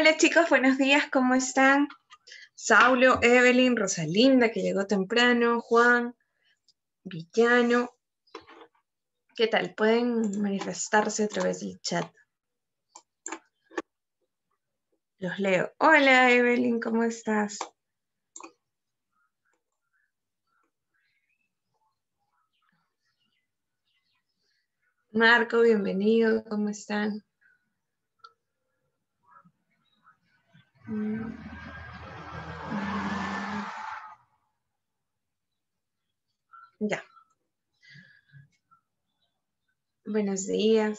Hola chicos, buenos días, ¿cómo están? Saulo, Evelyn, Rosalinda, que llegó temprano, Juan, Villano. ¿Qué tal? Pueden manifestarse a través del chat. Los leo. Hola Evelyn, ¿cómo estás? Marco, bienvenido, ¿cómo están? Mm. Ya. Buenos días.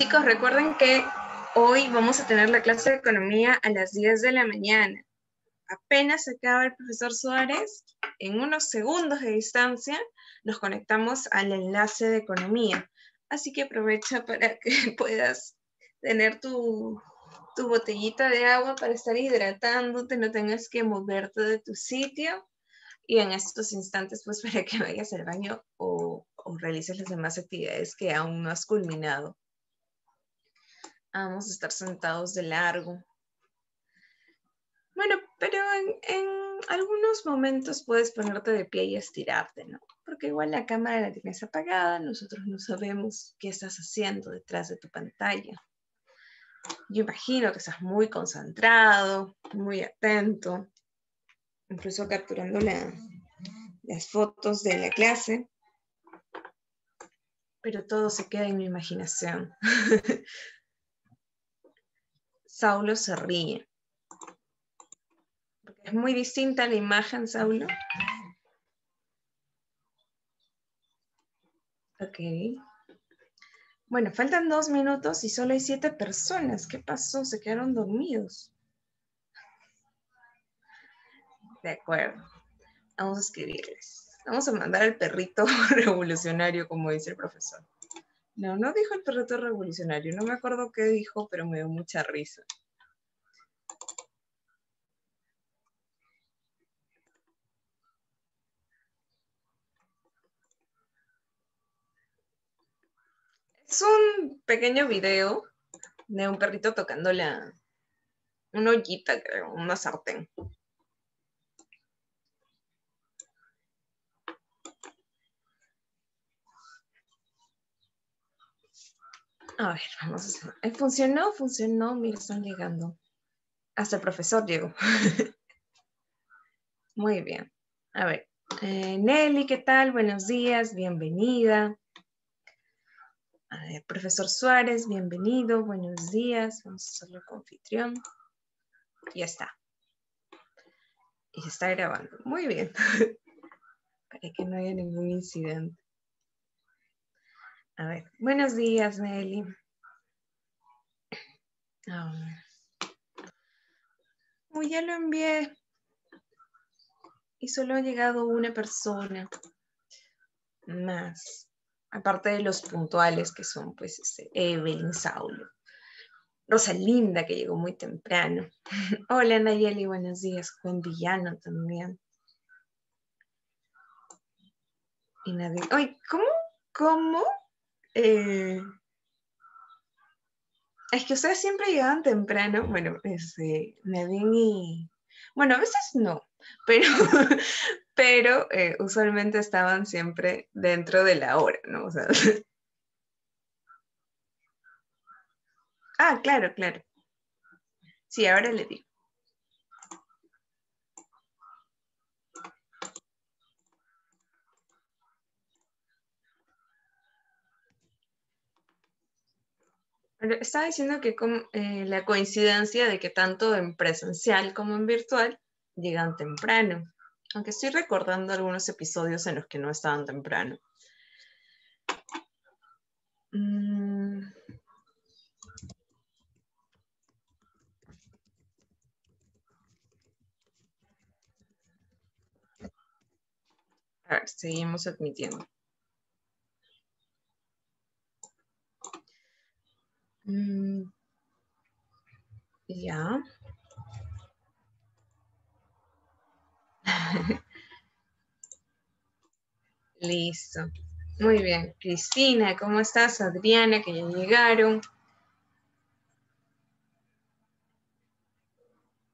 Chicos, recuerden que hoy vamos a tener la clase de economía a las 10 de la mañana. Apenas acaba el profesor Suárez, en unos segundos de distancia nos conectamos al enlace de economía. Así que aprovecha para que puedas tener tu, botellita de agua para estar hidratándote, no tengas que moverte de tu sitio y en estos instantes pues para que vayas al baño o realices las demás actividades que aún no has culminado. Vamos a estar sentados de largo. Bueno, pero en, algunos momentos puedes ponerte de pie y estirarte, ¿no? Porque igual la cámara la tienes apagada, nosotros no sabemos qué estás haciendo detrás de tu pantalla. Yo imagino que estás muy concentrado, muy atento, incluso capturando las fotos de la clase, pero todo se queda en mi imaginación. Saulo se ríe. Es muy distinta la imagen, Saulo. Ok. Bueno, faltan dos minutos y solo hay siete personas. ¿Qué pasó? Se quedaron dormidos. De acuerdo. Vamos a escribirles. Vamos a mandar al perrito revolucionario, como dice el profesor. No, no dijo el perrito revolucionario, no me acuerdo qué dijo, pero me dio mucha risa. Es un pequeño video de un perrito tocando la, una ollita, creo, una sartén. A ver, vamos. A... Eh, funcionó, funcionó, mira, están llegando. Hasta el profesor llegó. Muy bien. A ver, eh, Nelly, ¿qué tal? Buenos días, bienvenida. A ver, profesor Suárez, bienvenido, buenos días. Vamos a hacerlo con anfitrión. Ya está. Y se está grabando. Muy bien. Para que no haya ningún incidente. A ver, buenos días, Nelly. Muy ya lo envié. Y solo ha llegado una persona más. Aparte de los puntuales que son, pues, este, Evelyn Saulo. Rosalinda, que llegó muy temprano. Hola, Nayeli, buenos días. Juan Villano también. Y nadie. Ay, ¿cómo? ¿Cómo? Eh, es que ustedes siempre llegaban temprano, bueno, este, me y... Bueno, a veces no, pero, pero eh, usualmente estaban siempre dentro de la hora, ¿no? ah, claro, claro. Sí, ahora le digo. estaba diciendo que eh, la coincidencia de que tanto en presencial como en virtual llegan temprano, aunque estoy recordando algunos episodios en los que no estaban temprano. Mm. seguimos admitiendo. Mm. ya, Listo. Muy bien. Cristina, ¿cómo estás? Adriana, que ya llegaron.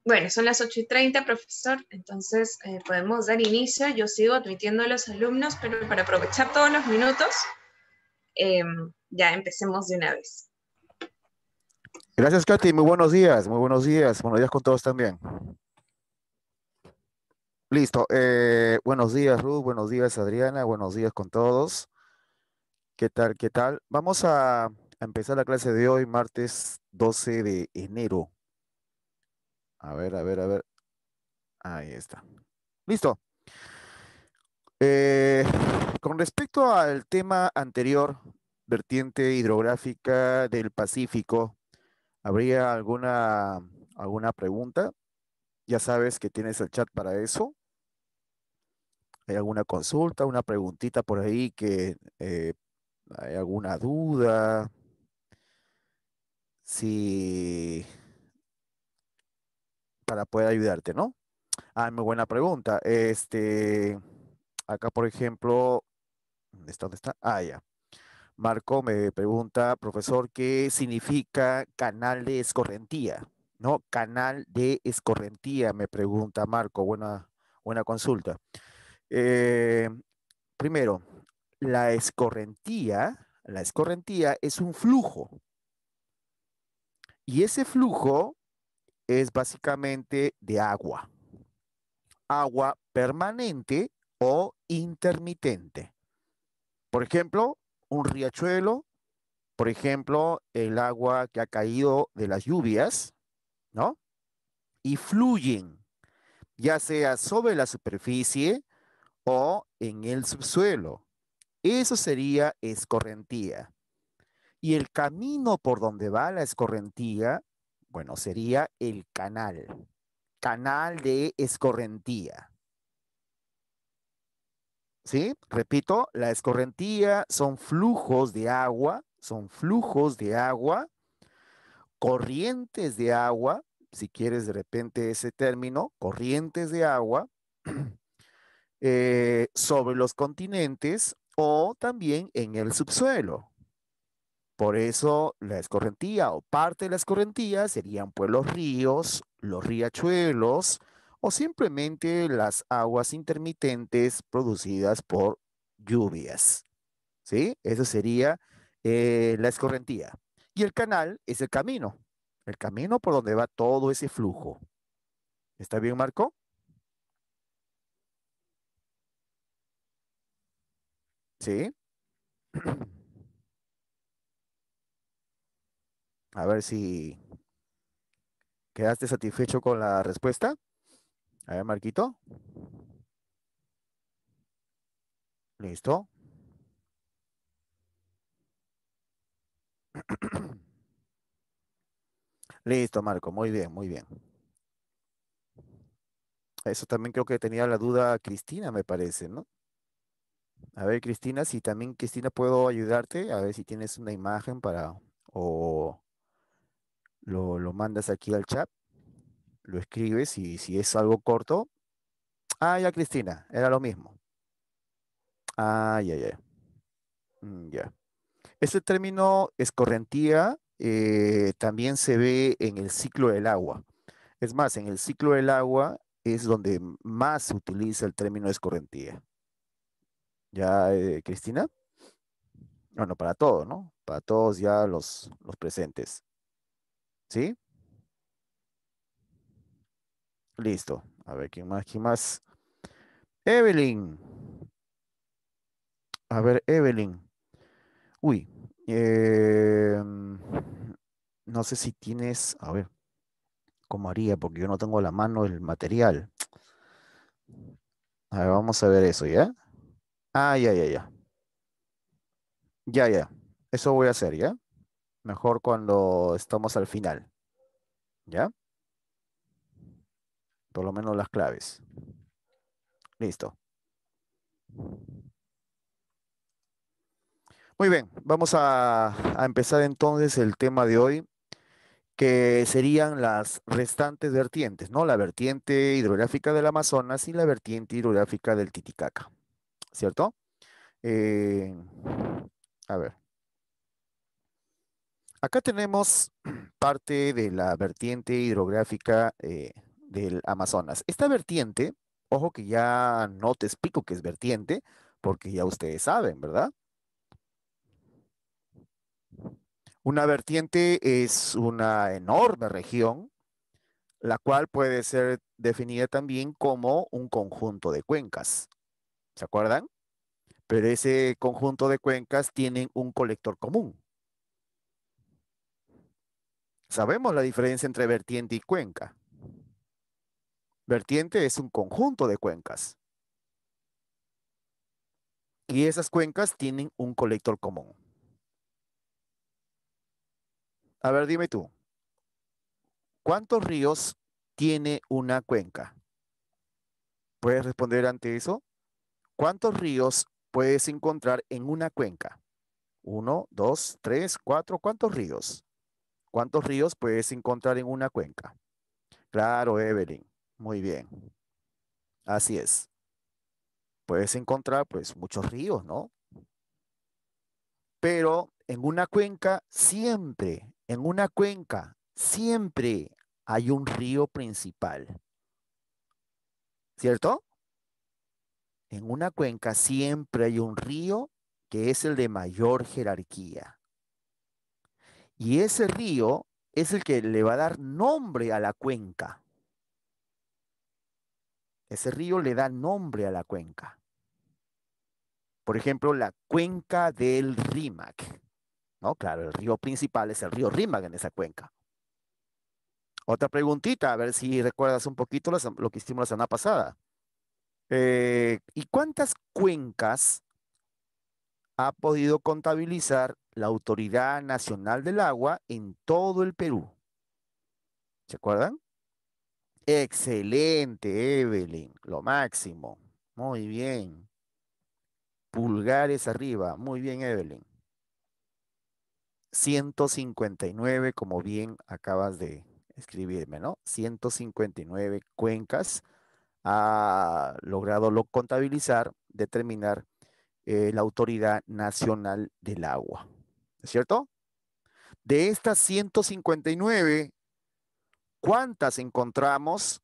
Bueno, son las 8 y 30, profesor, entonces eh, podemos dar inicio. Yo sigo admitiendo a los alumnos, pero para aprovechar todos los minutos, em, ya empecemos de una vez. Gracias, Katy. Muy buenos días, muy buenos días. Buenos días con todos también. Listo. Eh, buenos días, Ruth. Buenos días, Adriana. Buenos días con todos. ¿Qué tal? ¿Qué tal? Vamos a, empezar la clase de hoy, martes 12 de enero. A ver, a ver, a ver. Ahí está. Listo. Eh, con respecto al tema anterior, vertiente hidrográfica del Pacífico, ¿Habría alguna, alguna pregunta? Ya sabes que tienes el chat para eso. ¿Hay alguna consulta, una preguntita por ahí que eh, hay alguna duda? sí, para poder ayudarte, ¿no? Ah, muy buena pregunta. Este, acá por ejemplo, está? Dónde está? Ah, ya. Marco me pregunta, profesor, ¿qué significa canal de escorrentía? ¿No? Canal de escorrentía, me pregunta Marco. Buena, buena consulta. Eh, primero, la escorrentía, la escorrentía es un flujo. Y ese flujo es básicamente de agua. Agua permanente o intermitente. Por ejemplo, un riachuelo, por ejemplo, el agua que ha caído de las lluvias, ¿no? Y fluyen, ya sea sobre la superficie o en el subsuelo. Eso sería escorrentía. Y el camino por donde va la escorrentía, bueno, sería el canal, canal de escorrentía. ¿sí? Repito, la escorrentía son flujos de agua, son flujos de agua, corrientes de agua, si quieres de repente ese término, corrientes de agua, eh, sobre los continentes o también en el subsuelo. Por eso la escorrentía o parte de la escorrentía serían pues los ríos, los riachuelos, o simplemente las aguas intermitentes producidas por lluvias. ¿Sí? Eso sería eh, la escorrentía. Y el canal es el camino, el camino por donde va todo ese flujo. ¿Está bien, Marco? ¿Sí? A ver si quedaste satisfecho con la respuesta. A ver, Marquito. Listo. Listo, Marco. Muy bien, muy bien. Eso también creo que tenía la duda Cristina, me parece, ¿no? A ver, Cristina, si también, Cristina, puedo ayudarte. A ver si tienes una imagen para... o lo, lo mandas aquí al chat lo escribes y si es algo corto, ah, ya Cristina, era lo mismo. Ah, ya, ya. ya. Este término escorrentía eh, también se ve en el ciclo del agua. Es más, en el ciclo del agua es donde más se utiliza el término escorrentía. ¿Ya, eh, Cristina? Bueno, para todos, ¿no? Para todos ya los, los presentes. ¿Sí? Listo. A ver, ¿quién más? ¿Quién más? Evelyn. A ver, Evelyn. Uy. Em, no sé si tienes... A ver. ¿Cómo haría? Porque yo no tengo la mano el material. A ver, vamos a ver eso, ¿ya? Ah, ya, ya, ya. Ya, ya. Eso voy a hacer, ¿ya? Mejor cuando estamos al final. ¿Ya? Por lo menos las claves. Listo. Muy bien, vamos a, empezar entonces el tema de hoy, que serían las restantes vertientes, ¿no? La vertiente hidrográfica del Amazonas y la vertiente hidrográfica del Titicaca, ¿cierto? Eh, a ver. Acá tenemos parte de la vertiente hidrográfica eh, del Amazonas. Esta vertiente, ojo que ya no te explico qué es vertiente, porque ya ustedes saben, ¿verdad? Una vertiente es una enorme región, la cual puede ser definida también como un conjunto de cuencas. ¿Se acuerdan? Pero ese conjunto de cuencas tienen un colector común. Sabemos la diferencia entre vertiente y cuenca. Vertiente es un conjunto de cuencas. Y esas cuencas tienen un colector común. A ver, dime tú. ¿Cuántos ríos tiene una cuenca? ¿Puedes responder ante eso? ¿Cuántos ríos puedes encontrar en una cuenca? Uno, dos, tres, cuatro. ¿Cuántos ríos? ¿Cuántos ríos puedes encontrar en una cuenca? Claro, Evelyn. Muy bien. Así es. Puedes encontrar pues muchos ríos, ¿no? Pero en una cuenca siempre, en una cuenca siempre hay un río principal. ¿Cierto? En una cuenca siempre hay un río que es el de mayor jerarquía. Y ese río es el que le va a dar nombre a la cuenca. Ese río le da nombre a la cuenca. Por ejemplo, la cuenca del Rímac. ¿No? Claro, el río principal es el río Rímac en esa cuenca. Otra preguntita, a ver si recuerdas un poquito lo que hicimos la semana pasada. Eh, ¿Y cuántas cuencas ha podido contabilizar la Autoridad Nacional del Agua en todo el Perú? ¿Se acuerdan? Excelente, Evelyn. Lo máximo. Muy bien. Pulgares arriba. Muy bien, Evelyn. 159, como bien acabas de escribirme, ¿no? 159 cuencas ha logrado lo contabilizar, determinar eh, la Autoridad Nacional del Agua. ¿Es cierto? De estas 159, ¿Cuántas encontramos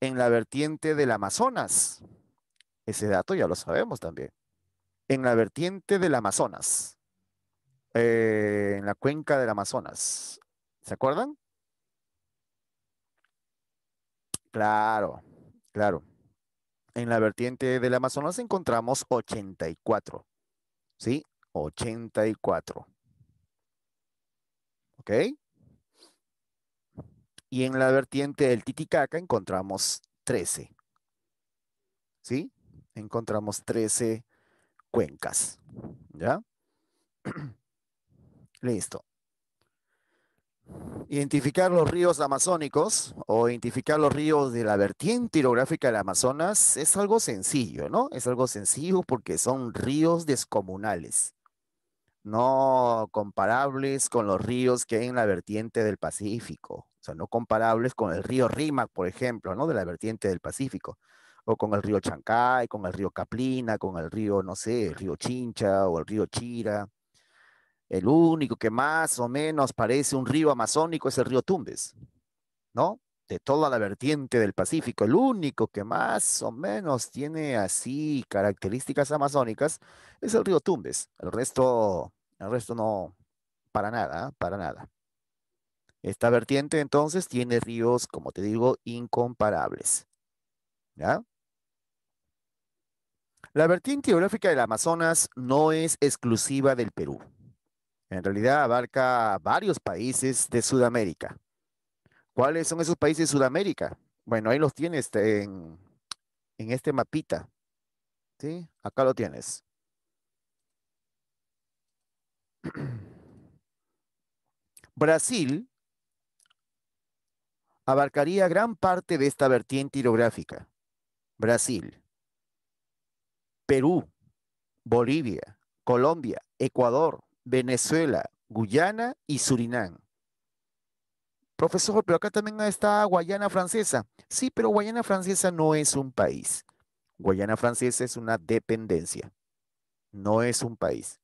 en la vertiente del Amazonas? Ese dato ya lo sabemos también. En la vertiente del Amazonas, eh, en la cuenca del Amazonas, ¿se acuerdan? Claro, claro. En la vertiente del Amazonas encontramos 84. ¿Sí? 84. ¿Ok? Y en la vertiente del Titicaca encontramos 13. ¿Sí? Encontramos 13 cuencas. ¿Ya? Listo. Identificar los ríos amazónicos o identificar los ríos de la vertiente hidrográfica del Amazonas es algo sencillo, ¿no? Es algo sencillo porque son ríos descomunales no comparables con los ríos que hay en la vertiente del Pacífico, o sea, no comparables con el río Rímac, por ejemplo, ¿no? De la vertiente del Pacífico, o con el río Chancay, con el río Caplina, con el río, no sé, el río Chincha o el río Chira. El único que más o menos parece un río amazónico es el río Tumbes, ¿no? de toda la vertiente del Pacífico, el único que más o menos tiene así características amazónicas es el río Tumbes. El resto, el resto no, para nada, para nada. Esta vertiente entonces tiene ríos, como te digo, incomparables. La vertiente geográfica del Amazonas no es exclusiva del Perú. En realidad abarca varios países de Sudamérica. ¿Cuáles son esos países de Sudamérica? Bueno, ahí los tienes este, en, este mapita. ¿Sí? Acá lo tienes. Brasil abarcaría gran parte de esta vertiente hidrográfica. Brasil, Perú, Bolivia, Colombia, Ecuador, Venezuela, Guyana y Surinam. Profesor, pero acá también está Guayana Francesa. Sí, pero Guayana Francesa no es un país. Guayana Francesa es una dependencia. No es un país.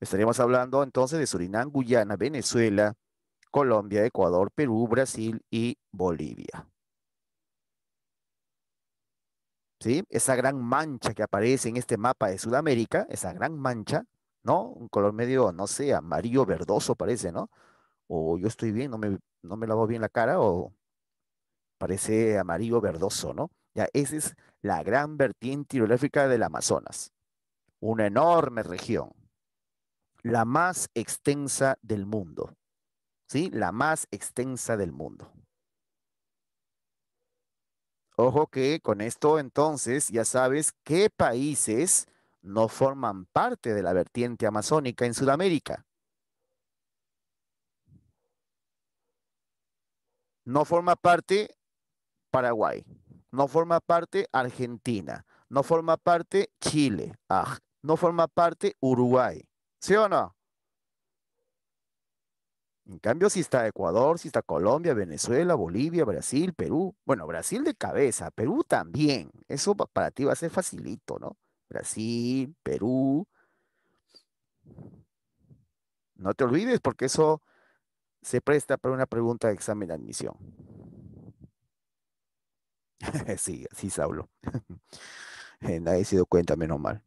Estaríamos hablando entonces de Surinam, Guyana, Venezuela, Colombia, Ecuador, Perú, Brasil y Bolivia. ¿Sí? Esa gran mancha que aparece en este mapa de Sudamérica, esa gran mancha, ¿no? Un color medio, no sé, amarillo verdoso parece, ¿no? o yo estoy bien, no me, no me lavo bien la cara, o parece amarillo verdoso, ¿no? Ya, esa es la gran vertiente hidrográfica del Amazonas, una enorme región, la más extensa del mundo, ¿sí? La más extensa del mundo. Ojo que con esto entonces ya sabes qué países no forman parte de la vertiente amazónica en Sudamérica. No forma parte Paraguay, no forma parte Argentina, no forma parte Chile, ah, no forma parte Uruguay. ¿Sí o no? En cambio, si está Ecuador, si está Colombia, Venezuela, Bolivia, Brasil, Perú. Bueno, Brasil de cabeza, Perú también. Eso para ti va a ser facilito, ¿no? Brasil, Perú. No te olvides porque eso se presta para una pregunta de examen de admisión. sí, sí, Saulo. Eh, nadie se dio cuenta, menos mal.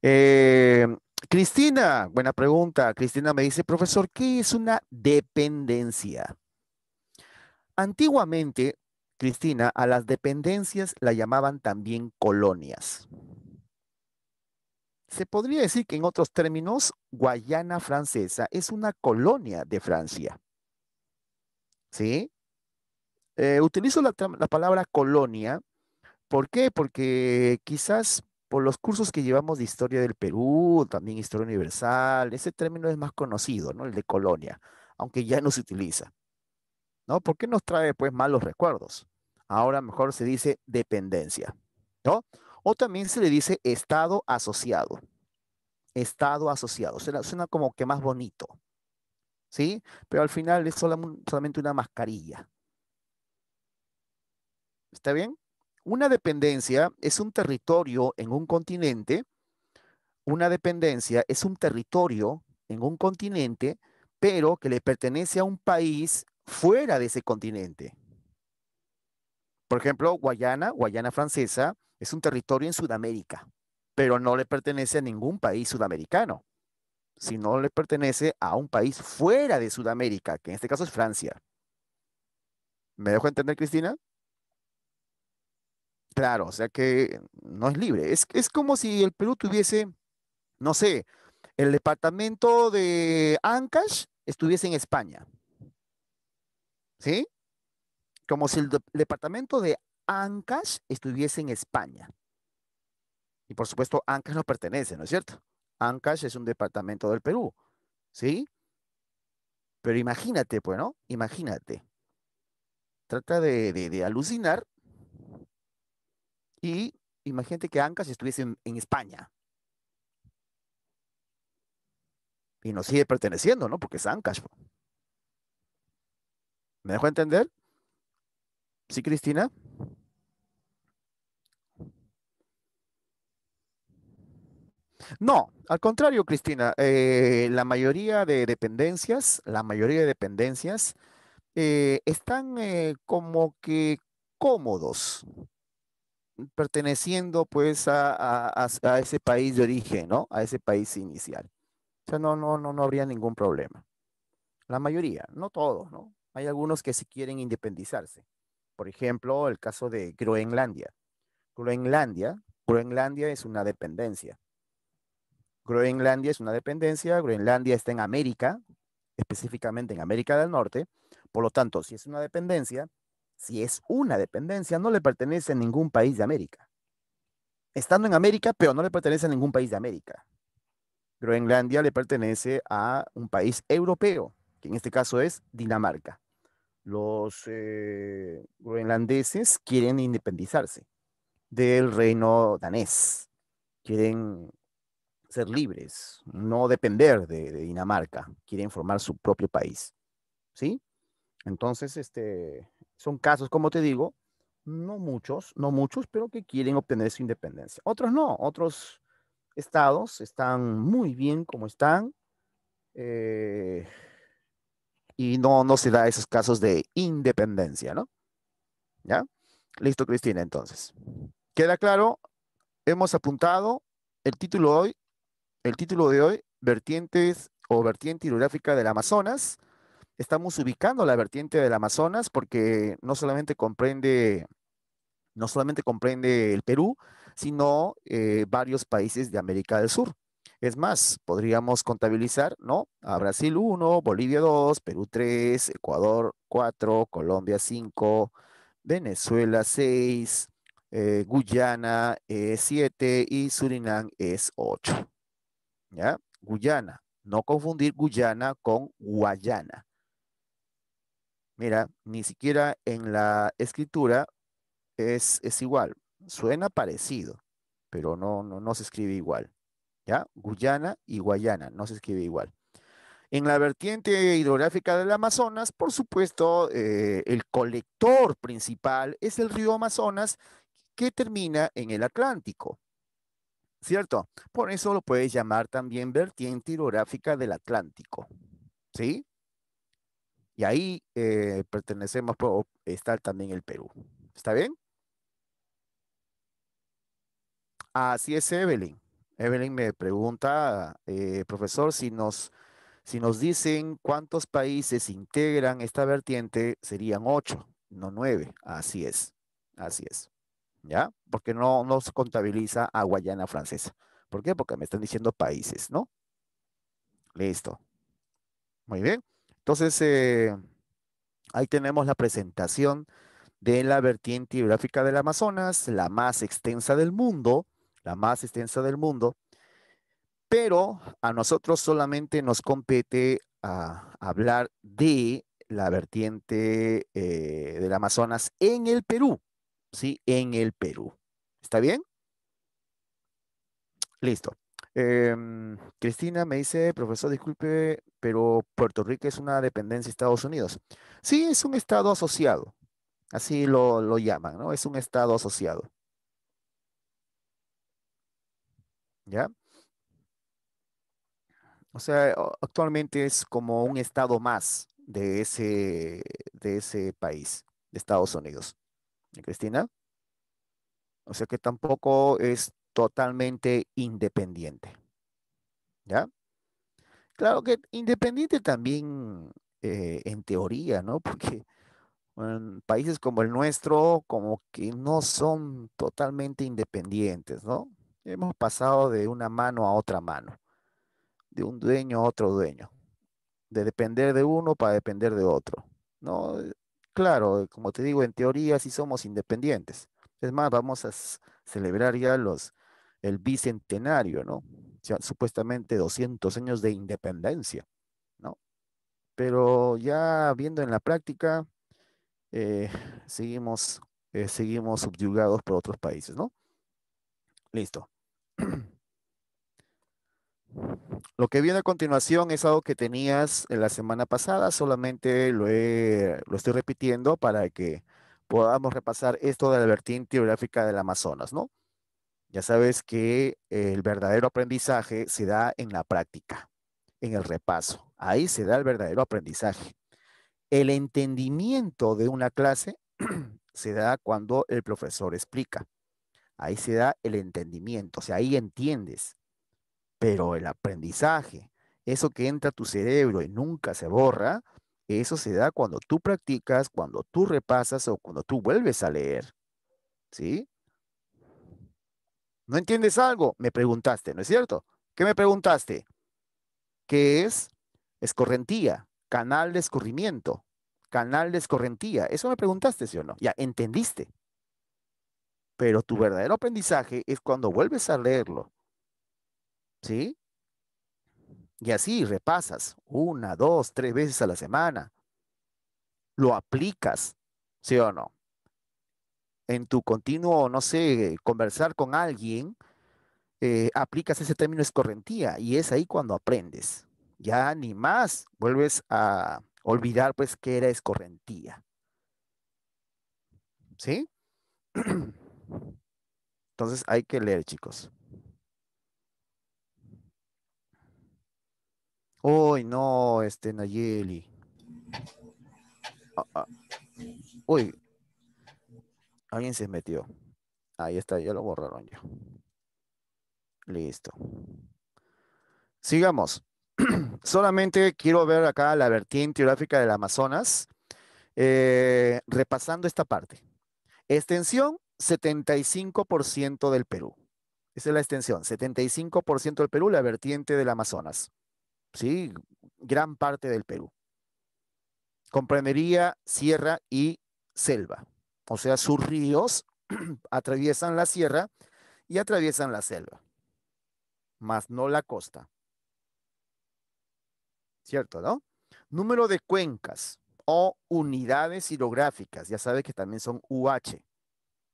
Eh, Cristina, buena pregunta. Cristina me dice, profesor, ¿qué es una dependencia? Antiguamente, Cristina, a las dependencias la llamaban también colonias. Se podría decir que en otros términos, Guayana francesa es una colonia de Francia. ¿Sí? Eh, utilizo la, palabra colonia. ¿Por qué? Porque quizás por los cursos que llevamos de historia del Perú, también historia universal, ese término es más conocido, ¿no? El de colonia, aunque ya no se utiliza. ¿No? ¿Por qué nos trae pues malos recuerdos? Ahora mejor se dice dependencia, ¿no? o también se le dice estado asociado. Estado asociado. Suena, como que más bonito. ¿Sí? Pero al final es solamente una mascarilla. ¿Está bien? Una dependencia es un territorio en un continente. Una dependencia es un territorio en un continente, pero que le pertenece a un país fuera de ese continente. Por ejemplo, Guayana, Guayana francesa, es un territorio en Sudamérica, pero no le pertenece a ningún país sudamericano, sino le pertenece a un país fuera de Sudamérica, que en este caso es Francia. ¿Me dejo entender, Cristina? Claro, o sea que no es libre. Es, como si el Perú tuviese, no sé, el departamento de Ancash estuviese en España. ¿Sí? Como si el, departamento de Ancash estuviese en España. Y por supuesto, Ancash no pertenece, ¿no es cierto? Ancash es un departamento del Perú, ¿sí? Pero imagínate, pues, ¿no? Imagínate. Trata de, alucinar y imagínate que Ancash estuviese en, España. Y no sigue perteneciendo, ¿no? Porque es Ancash. Pues. ¿Me dejo entender? ¿Sí, Cristina? No, al contrario, Cristina, eh, la mayoría de dependencias, la mayoría de dependencias eh, están eh, como que cómodos, perteneciendo pues a, ese país de origen, ¿no? A ese país inicial. O sea, no, no, no, no habría ningún problema. La mayoría, no todos, ¿no? Hay algunos que sí quieren independizarse. Por ejemplo, el caso de Groenlandia. Groenlandia, Groenlandia es una dependencia. Groenlandia es una dependencia, Groenlandia está en América, específicamente en América del Norte, por lo tanto, si es una dependencia, si es una dependencia, no le pertenece a ningún país de América. Estando en América, pero no le pertenece a ningún país de América. Groenlandia le pertenece a un país europeo, que en este caso es Dinamarca. Los eh, groenlandeses quieren independizarse del reino danés. Quieren ser libres, no depender de, Dinamarca, quieren formar su propio país. ¿Sí? Entonces, este, son casos, como te digo, no muchos, no muchos, pero que quieren obtener su independencia. Otros no, otros estados están muy bien como están eh, y no, no se da esos casos de independencia, ¿no? ¿Ya? Listo, Cristina, entonces. ¿Queda claro? Hemos apuntado el título hoy el título de hoy, vertientes o vertiente hidrográfica del Amazonas. Estamos ubicando la vertiente del Amazonas porque no solamente comprende, no solamente comprende el Perú, sino eh, varios países de América del Sur. Es más, podríamos contabilizar, ¿no? A Brasil 1, Bolivia 2, Perú 3, Ecuador 4, Colombia 5, Venezuela 6, eh, Guyana 7 eh, y Surinam es 8. ¿ya? Guyana. No confundir Guyana con Guayana. Mira, ni siquiera en la escritura es, es igual. Suena parecido, pero no, no, no se escribe igual. ¿Ya? Guyana y Guayana, no se escribe igual. En la vertiente hidrográfica del Amazonas, por supuesto, eh, el colector principal es el río Amazonas que termina en el Atlántico. ¿cierto? Por eso lo puedes llamar también vertiente hidrográfica del Atlántico, ¿sí? Y ahí eh, pertenecemos, puede estar también el Perú, ¿está bien? Así es, Evelyn. Evelyn me pregunta, eh, profesor, si nos, si nos dicen cuántos países integran esta vertiente, serían ocho, no nueve. Así es, así es. ¿ya? Porque no nos contabiliza a Guayana Francesa. ¿Por qué? Porque me están diciendo países, ¿no? Listo. Muy bien. Entonces, eh, ahí tenemos la presentación de la vertiente hidrográfica del Amazonas, la más extensa del mundo, la más extensa del mundo, pero a nosotros solamente nos compete ah, hablar de la vertiente eh, del Amazonas en el Perú. ¿sí? En el Perú. ¿Está bien? Listo. Em, Cristina me dice, profesor, disculpe, pero Puerto Rico es una dependencia de Estados Unidos. Sí, es un estado asociado. Así lo, lo llaman, ¿no? Es un estado asociado. ¿Ya? O sea, actualmente es como un estado más de ese, de ese país, de Estados Unidos. Cristina. O sea que tampoco es totalmente independiente. ¿Ya? Claro que independiente también eh, en teoría, ¿no? Porque en países como el nuestro, como que no son totalmente independientes, ¿no? Hemos pasado de una mano a otra mano, de un dueño a otro dueño, de depender de uno para depender de otro, ¿no? Claro, eh, como te digo, en teoría sí somos independientes. Es más, vamos a celebrar ya los, el bicentenario, ¿no? O supuestamente 200 años de independencia, ¿no? Pero ya viendo en la práctica, eh, seguimos, eh, seguimos subyugados por otros países, ¿no? Listo. Lo que viene a continuación es algo que tenías en la semana pasada, solamente lo, estoy repitiendo para que podamos repasar esto de la vertiente geográfica del Amazonas, ¿no? Ya sabes que el verdadero aprendizaje se da en la práctica, en el repaso. Ahí se da el verdadero aprendizaje. El entendimiento de una clase se da cuando el profesor explica. Ahí se da el entendimiento, o sea, ahí entiendes. Pero el aprendizaje, eso que entra a tu cerebro y nunca se borra, eso se da cuando tú practicas, cuando tú repasas o cuando tú vuelves a leer. ¿Sí? ¿No entiendes algo? Me preguntaste, ¿no es cierto? ¿Qué me preguntaste? ¿Qué es escorrentía? Canal de escurrimiento. Canal de escorrentía. Eso me preguntaste, ¿sí o no? Ya, entendiste. Pero tu verdadero aprendizaje es cuando vuelves a leerlo, ¿Sí? Y así repasas una, dos, tres veces a la semana. Lo aplicas, ¿sí o no? En tu continuo, no sé, conversar con alguien, eh, aplicas ese término escorrentía y es ahí cuando aprendes. Ya ni más vuelves a olvidar pues que era escorrentía. ¿Sí? Entonces hay que leer, chicos. Uy, no, este Nayeli. Ah, ah. Uy, alguien se metió. Ahí está, ya lo borraron ya. Listo. Sigamos. Solamente quiero ver acá la vertiente geográfica del Amazonas, eh, repasando esta parte. Extensión, 75% del Perú. Esa es la extensión, 75% del Perú, la vertiente del Amazonas. ¿sí? gran parte del Perú. Comprendería sierra y selva. O sea, sus ríos atraviesan la sierra y atraviesan la selva, más no la costa. ¿Cierto, no? Número de cuencas o unidades hidrográficas. Ya sabe que también son UH.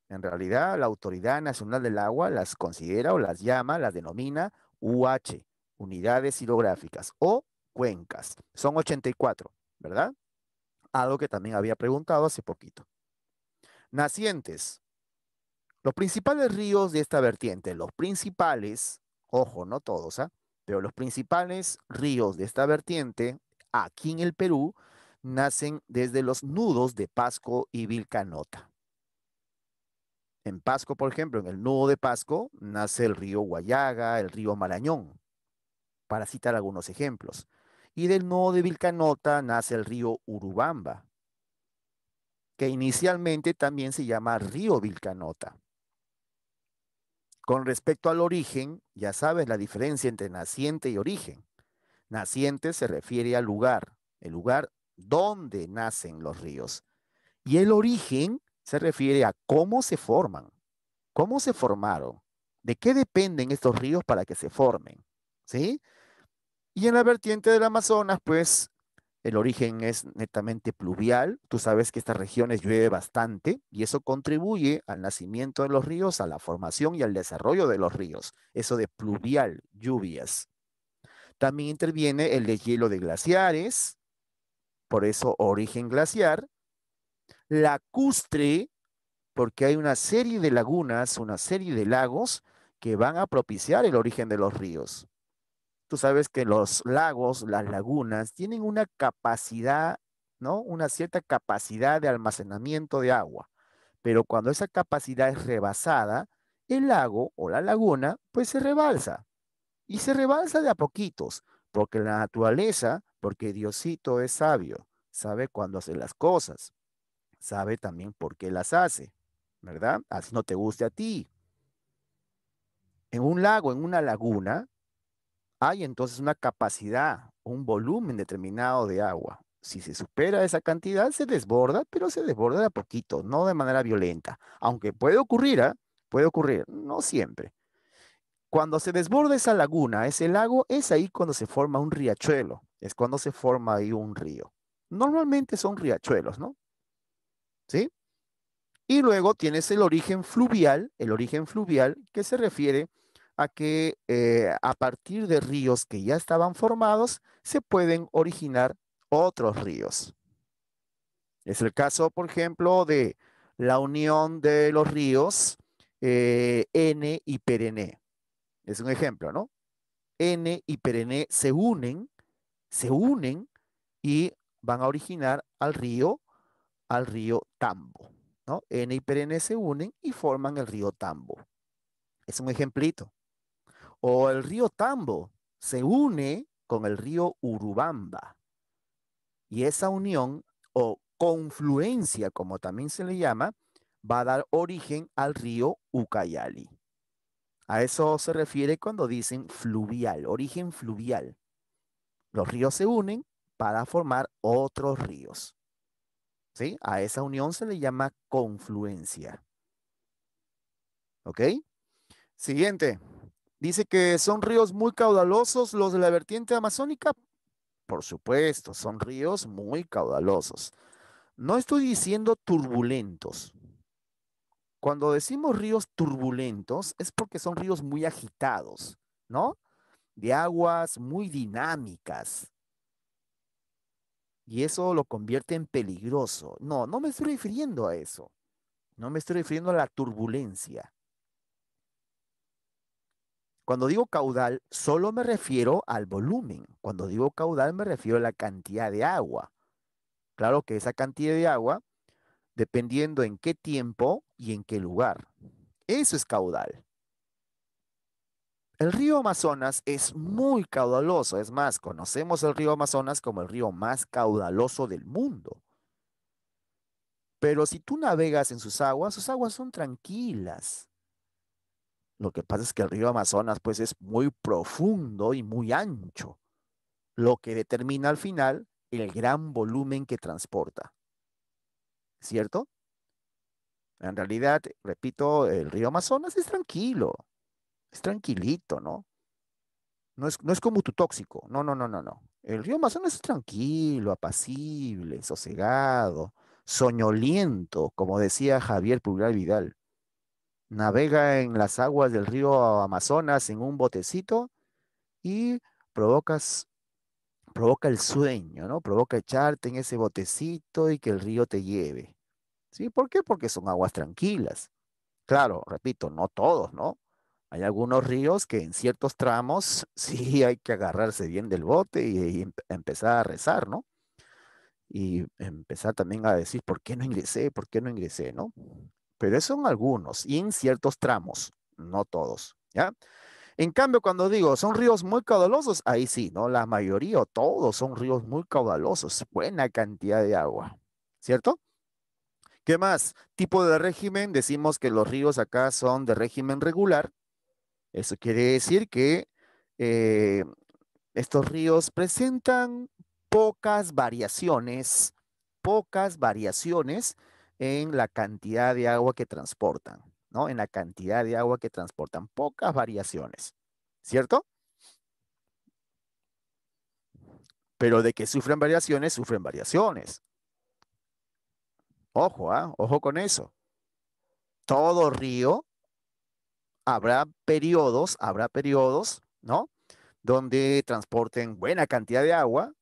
En realidad, la Autoridad Nacional del Agua las considera o las llama, las denomina UH unidades hidrográficas o cuencas. Son 84, ¿verdad? Algo que también había preguntado hace poquito. Nacientes. Los principales ríos de esta vertiente, los principales, ojo, no todos, ¿ah? pero los principales ríos de esta vertiente aquí en el Perú nacen desde los nudos de Pasco y Vilcanota. En Pasco, por ejemplo, en el nudo de Pasco nace el río Guayaga, el río Marañón para citar algunos ejemplos. Y del nodo de Vilcanota nace el río Urubamba, que inicialmente también se llama río Vilcanota. Con respecto al origen, ya sabes la diferencia entre naciente y origen. Naciente se refiere al lugar, el lugar donde nacen los ríos. Y el origen se refiere a cómo se forman, cómo se formaron, de qué dependen estos ríos para que se formen. ¿Sí? Y en la vertiente del Amazonas, pues el origen es netamente pluvial. Tú sabes que estas regiones llueve bastante y eso contribuye al nacimiento de los ríos, a la formación y al desarrollo de los ríos. Eso de pluvial, lluvias. También interviene el deshielo de glaciares, por eso origen glaciar. Lacustre, porque hay una serie de lagunas, una serie de lagos que van a propiciar el origen de los ríos. Tú sabes que los lagos, las lagunas, tienen una capacidad, ¿no? Una cierta capacidad de almacenamiento de agua. Pero cuando esa capacidad es rebasada, el lago o la laguna, pues se rebalsa. Y se rebalsa de a poquitos, porque la naturaleza, porque Diosito es sabio, sabe cuándo hace las cosas, sabe también por qué las hace, ¿verdad? Así no te guste a ti. En un lago, en una laguna, hay entonces una capacidad, un volumen determinado de agua. Si se supera esa cantidad, se desborda, pero se desborda a poquito, no de manera violenta. Aunque puede ocurrir, ¿ah? puede ocurrir, no siempre. Cuando se desborda esa laguna, ese lago, es ahí cuando se forma un riachuelo, es cuando se forma ahí un río. Normalmente son riachuelos, ¿no? ¿Sí? Y luego tienes el origen fluvial, el origen fluvial que se refiere a que eh, a partir de ríos que ya estaban formados se pueden originar otros ríos. Es el caso, por ejemplo, de la unión de los ríos eh, N y Perené. Es un ejemplo, ¿no? N y Perené se unen, se unen y van a originar al río, al río Tambo. ¿no? N y Perené se unen y forman el río Tambo. Es un ejemplito o el río Tambo se une con el río Urubamba. Y esa unión o confluencia, como también se le llama, va a dar origen al río Ucayali. A eso se refiere cuando dicen fluvial, origen fluvial. Los ríos se unen para formar otros ríos. ¿Sí? A esa unión se le llama confluencia. ¿Ok? Siguiente. Dice que son ríos muy caudalosos los de la vertiente amazónica. Por supuesto, son ríos muy caudalosos. No estoy diciendo turbulentos. Cuando decimos ríos turbulentos es porque son ríos muy agitados, ¿no? De aguas muy dinámicas. Y eso lo convierte en peligroso. No, no me estoy refiriendo a eso. No me estoy refiriendo a la turbulencia. Cuando digo caudal, solo me refiero al volumen. Cuando digo caudal, me refiero a la cantidad de agua. Claro que esa cantidad de agua, dependiendo en qué tiempo y en qué lugar. Eso es caudal. El río Amazonas es muy caudaloso. Es más, conocemos el río Amazonas como el río más caudaloso del mundo. Pero si tú navegas en sus aguas, sus aguas son tranquilas lo que pasa es que el río Amazonas pues es muy profundo y muy ancho, lo que determina al final el gran volumen que transporta. ¿Cierto? En realidad, repito, el río Amazonas es tranquilo, es tranquilito, ¿no? No es, no es como tu tóxico, no, no, no, no, no. El río Amazonas es tranquilo, apacible, sosegado, soñoliento, como decía Javier Pulgar Vidal navega en las aguas del río Amazonas en un botecito y provoca el sueño, ¿no? Provoca echarte en ese botecito y que el río te lleve. ¿Sí? ¿Por qué? Porque son aguas tranquilas. Claro, repito, no todos, ¿no? Hay algunos ríos que en ciertos tramos sí hay que agarrarse bien del bote y, y empezar a rezar, ¿no? Y empezar también a decir, ¿por qué no ingresé? ¿Por qué no ingresé? ¿No? pero son algunos y en ciertos tramos, no todos, ¿ya? En cambio, cuando digo son ríos muy caudalosos, ahí sí, ¿no? La mayoría o todos son ríos muy caudalosos, buena cantidad de agua, ¿cierto? ¿Qué más? Tipo de régimen, decimos que los ríos acá son de régimen regular. Eso quiere decir que eh, estos ríos presentan pocas variaciones, pocas variaciones en la cantidad de agua que transportan, ¿no? En la cantidad de agua que transportan, pocas variaciones, ¿cierto? Pero de que sufren variaciones, sufren variaciones. Ojo, ¿ah? ojo con eso. Todo río habrá periodos, habrá periodos, ¿no? Donde transporten buena cantidad de agua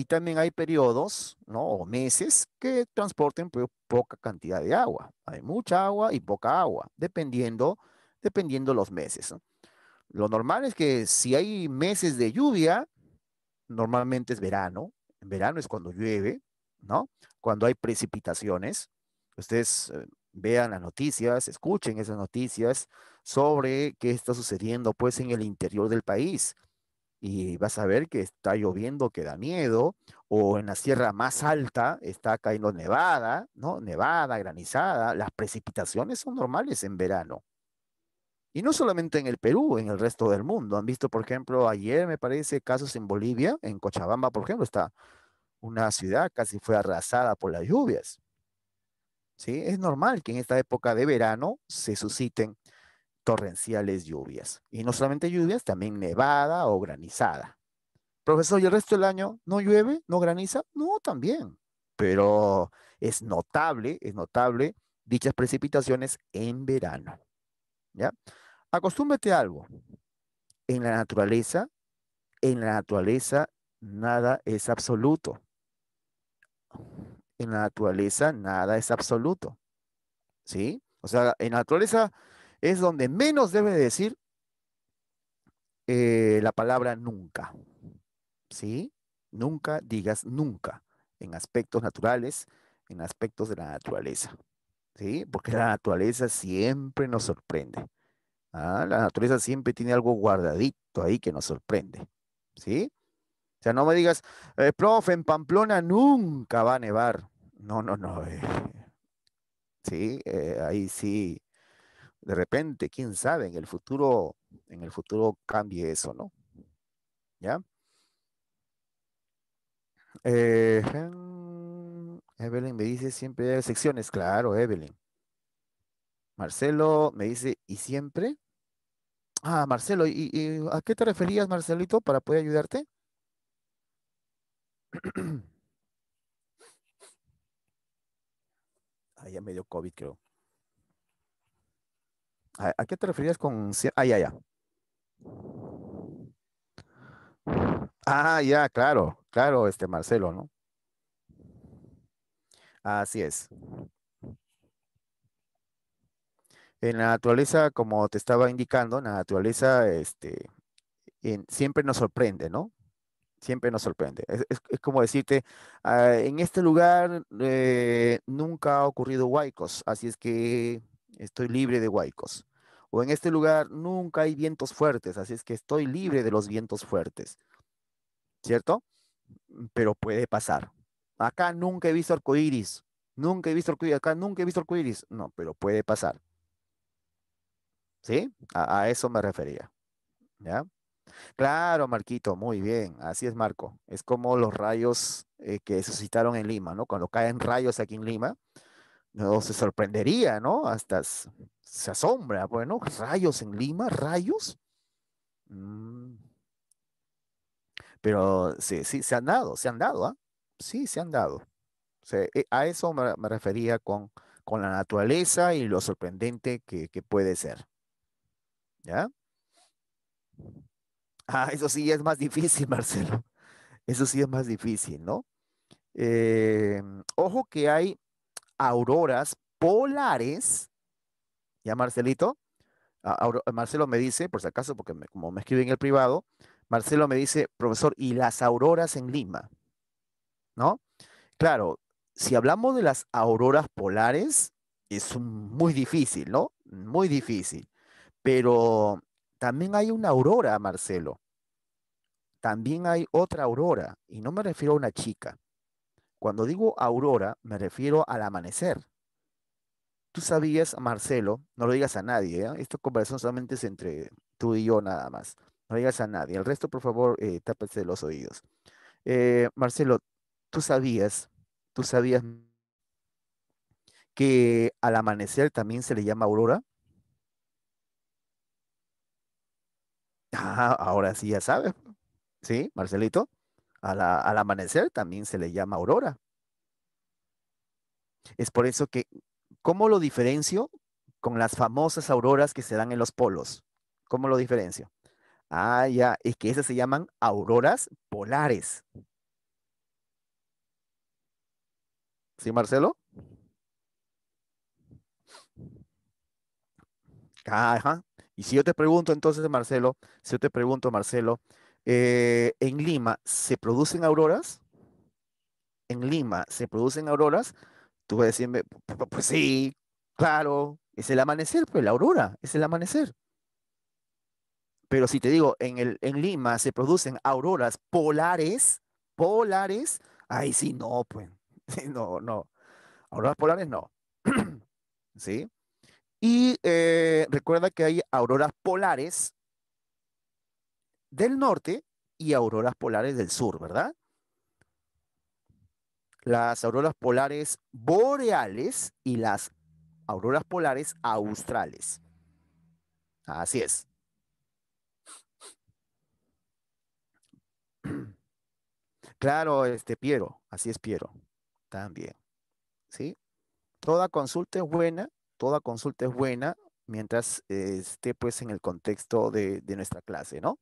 y también hay periodos, ¿no? O meses que transporten poca cantidad de agua. Hay mucha agua y poca agua, dependiendo, dependiendo los meses. Lo normal es que si hay meses de lluvia, normalmente es verano. En verano es cuando llueve, ¿no? Cuando hay precipitaciones. Ustedes eh, vean las noticias, escuchen esas noticias sobre qué está sucediendo pues en el interior del país y vas a ver que está lloviendo que da miedo, o en la sierra más alta está cayendo nevada, ¿no? Nevada, granizada, las precipitaciones son normales en verano. Y no solamente en el Perú, en el resto del mundo. Han visto, por ejemplo, ayer me parece casos en Bolivia, en Cochabamba, por ejemplo, está una ciudad casi fue arrasada por las lluvias. ¿Sí? Es normal que en esta época de verano se susciten torrenciales lluvias. Y no solamente lluvias, también nevada o granizada. Profesor, ¿y el resto del año no llueve? ¿No graniza? No, también. Pero es notable, es notable dichas precipitaciones en verano. ¿Ya? Acostúmbrate algo. En la naturaleza, en la naturaleza nada es absoluto. En la naturaleza nada es absoluto. ¿Sí? O sea, en la naturaleza es donde menos debe decir eh, la palabra nunca. ¿Sí? Nunca digas nunca en aspectos naturales, en aspectos de la naturaleza. ¿Sí? Porque la naturaleza siempre nos sorprende. ¿ah? La naturaleza siempre tiene algo guardadito ahí que nos sorprende. ¿Sí? O sea, no me digas, eh, profe, en Pamplona nunca va a nevar. No, no, no. Eh, sí, ahí sí de repente, quién sabe, en el futuro, en el futuro cambie eso, ¿no? ¿Ya? Evelyn me dice, siempre secciones, claro, Evelyn. Marcelo me dice, ¿y siempre? Ah, Marcelo, ¿y, a qué te referías, Marcelito, para poder ayudarte? ah, ya me dio COVID, creo. ¿A, qué te referías con... Ah, ya, ya. Ah, ya, claro, claro, este Marcelo, ¿no? Así es. En la naturaleza, como te estaba indicando, la naturaleza este, siempre nos sorprende, ¿no? Siempre nos sorprende. Es, como decirte, ah, en este lugar eh, nunca ha ocurrido huaicos, así es que estoy libre de huaicos o en este lugar nunca hay vientos fuertes, así es que estoy libre de los vientos fuertes. ¿Cierto? Mm, pero puede pasar. Acá nunca he visto arcoíris. Nunca he visto arcoíris. Acá nunca he visto arcoíris. No, pero puede pasar. ¿Sí? A, eso me refería. ¿Ya? Claro, Marquito, muy bien. Así es, Marco. Es como los rayos eh, que suscitaron en Lima, ¿no? Cuando caen rayos aquí en Lima, no se sorprendería, ¿no? Hasta se asombra, bueno, rayos en Lima, rayos. Mm. Pero sí, sí, se han dado, se han dado, ¿ah? Sí, se han dado. Eh, a eso me, refería con, con, la naturaleza y lo sorprendente que, puede ser. ¿Ya? Ah, eso sí es más difícil, Marcelo. Eso sí es más difícil, ¿no? Em, ojo que hay auroras polares. Ya, Marcelito. Marcelo me dice, por si acaso, porque como me escribe en el privado, Marcelo me dice, profesor, ¿y las auroras en Lima? ¿No? Claro, si hablamos de las auroras polares, es muy difícil, ¿no? Muy difícil. Pero también hay una aurora, Marcelo. También hay otra aurora, y no me refiero a una chica. Cuando digo aurora, me refiero al amanecer. Tú sabías, Marcelo, no lo digas a nadie, ¿eh? esta conversación solamente es entre tú y yo nada más. No digas a nadie. El resto, por favor, eh, tápense los oídos. Eh, Marcelo, tú sabías, tú sabías que al amanecer también se le llama aurora. Ah, ahora sí ya sabes. ¿Sí, Marcelito? al amanecer también se le llama aurora. Es por eso que, ¿cómo lo diferencio con las famosas auroras que se dan en los polos? ¿Cómo lo diferencio? Ah, ya, es que esas se llaman auroras polares. ¿Sí, Marcelo? Ajá. Y si yo te pregunto entonces, Marcelo, si yo te pregunto, Marcelo, eh, en Lima se producen auroras. En Lima se producen auroras. Tú vas a decirme, pues sí, claro, es el amanecer, pues la aurora, es el amanecer. Pero si te digo, en, el, en Lima se producen auroras polares, polares, ay sí, no, pues, no, no. Auroras polares no. ¿Sí? Y eh, recuerda que hay auroras polares del norte y auroras polares del sur, ¿verdad? Las auroras polares boreales y las auroras polares australes. Así es. Claro, este Piero, así es Piero, también. ¿Sí? Toda consulta es buena, toda consulta es buena mientras esté pues en el contexto de nuestra clase, ¿no?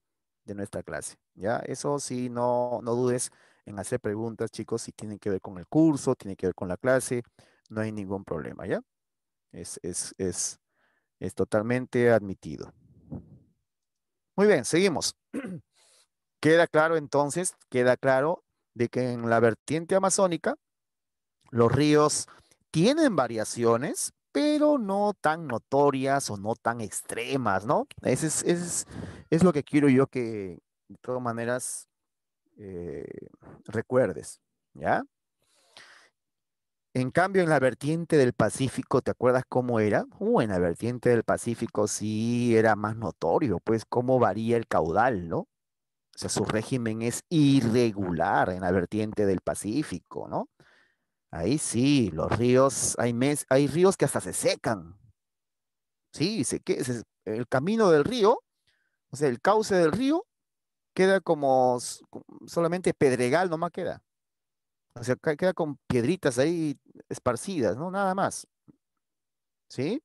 de nuestra clase. ¿ya? Eso sí, no, dudes en hacer preguntas, chicos, si tienen que ver con el curso, tienen que ver con la clase, no hay ningún problema, ¿ya? Es, es, es totalmente admitido. Muy bien, seguimos. Queda claro entonces, queda claro de que en la vertiente amazónica los ríos tienen variaciones, pero no tan notorias o no tan extremas, ¿no? Ese es, es, es, lo que quiero yo que de todas maneras eh, recuerdes, ¿ya? En cambio, en la vertiente del Pacífico, ¿te acuerdas cómo era? Uh, en la vertiente del Pacífico sí era más notorio, pues cómo varía el caudal, ¿no? O sea, su régimen es irregular en la vertiente del Pacífico, ¿no? Ahí sí, los ríos, hay, hay ríos que hasta se secan. Sí, el camino del río, o sea, el cauce del río queda como solamente pedregal, nomás queda. O sea, queda con piedritas ahí esparcidas, ¿no? Nada más. ¿Sí?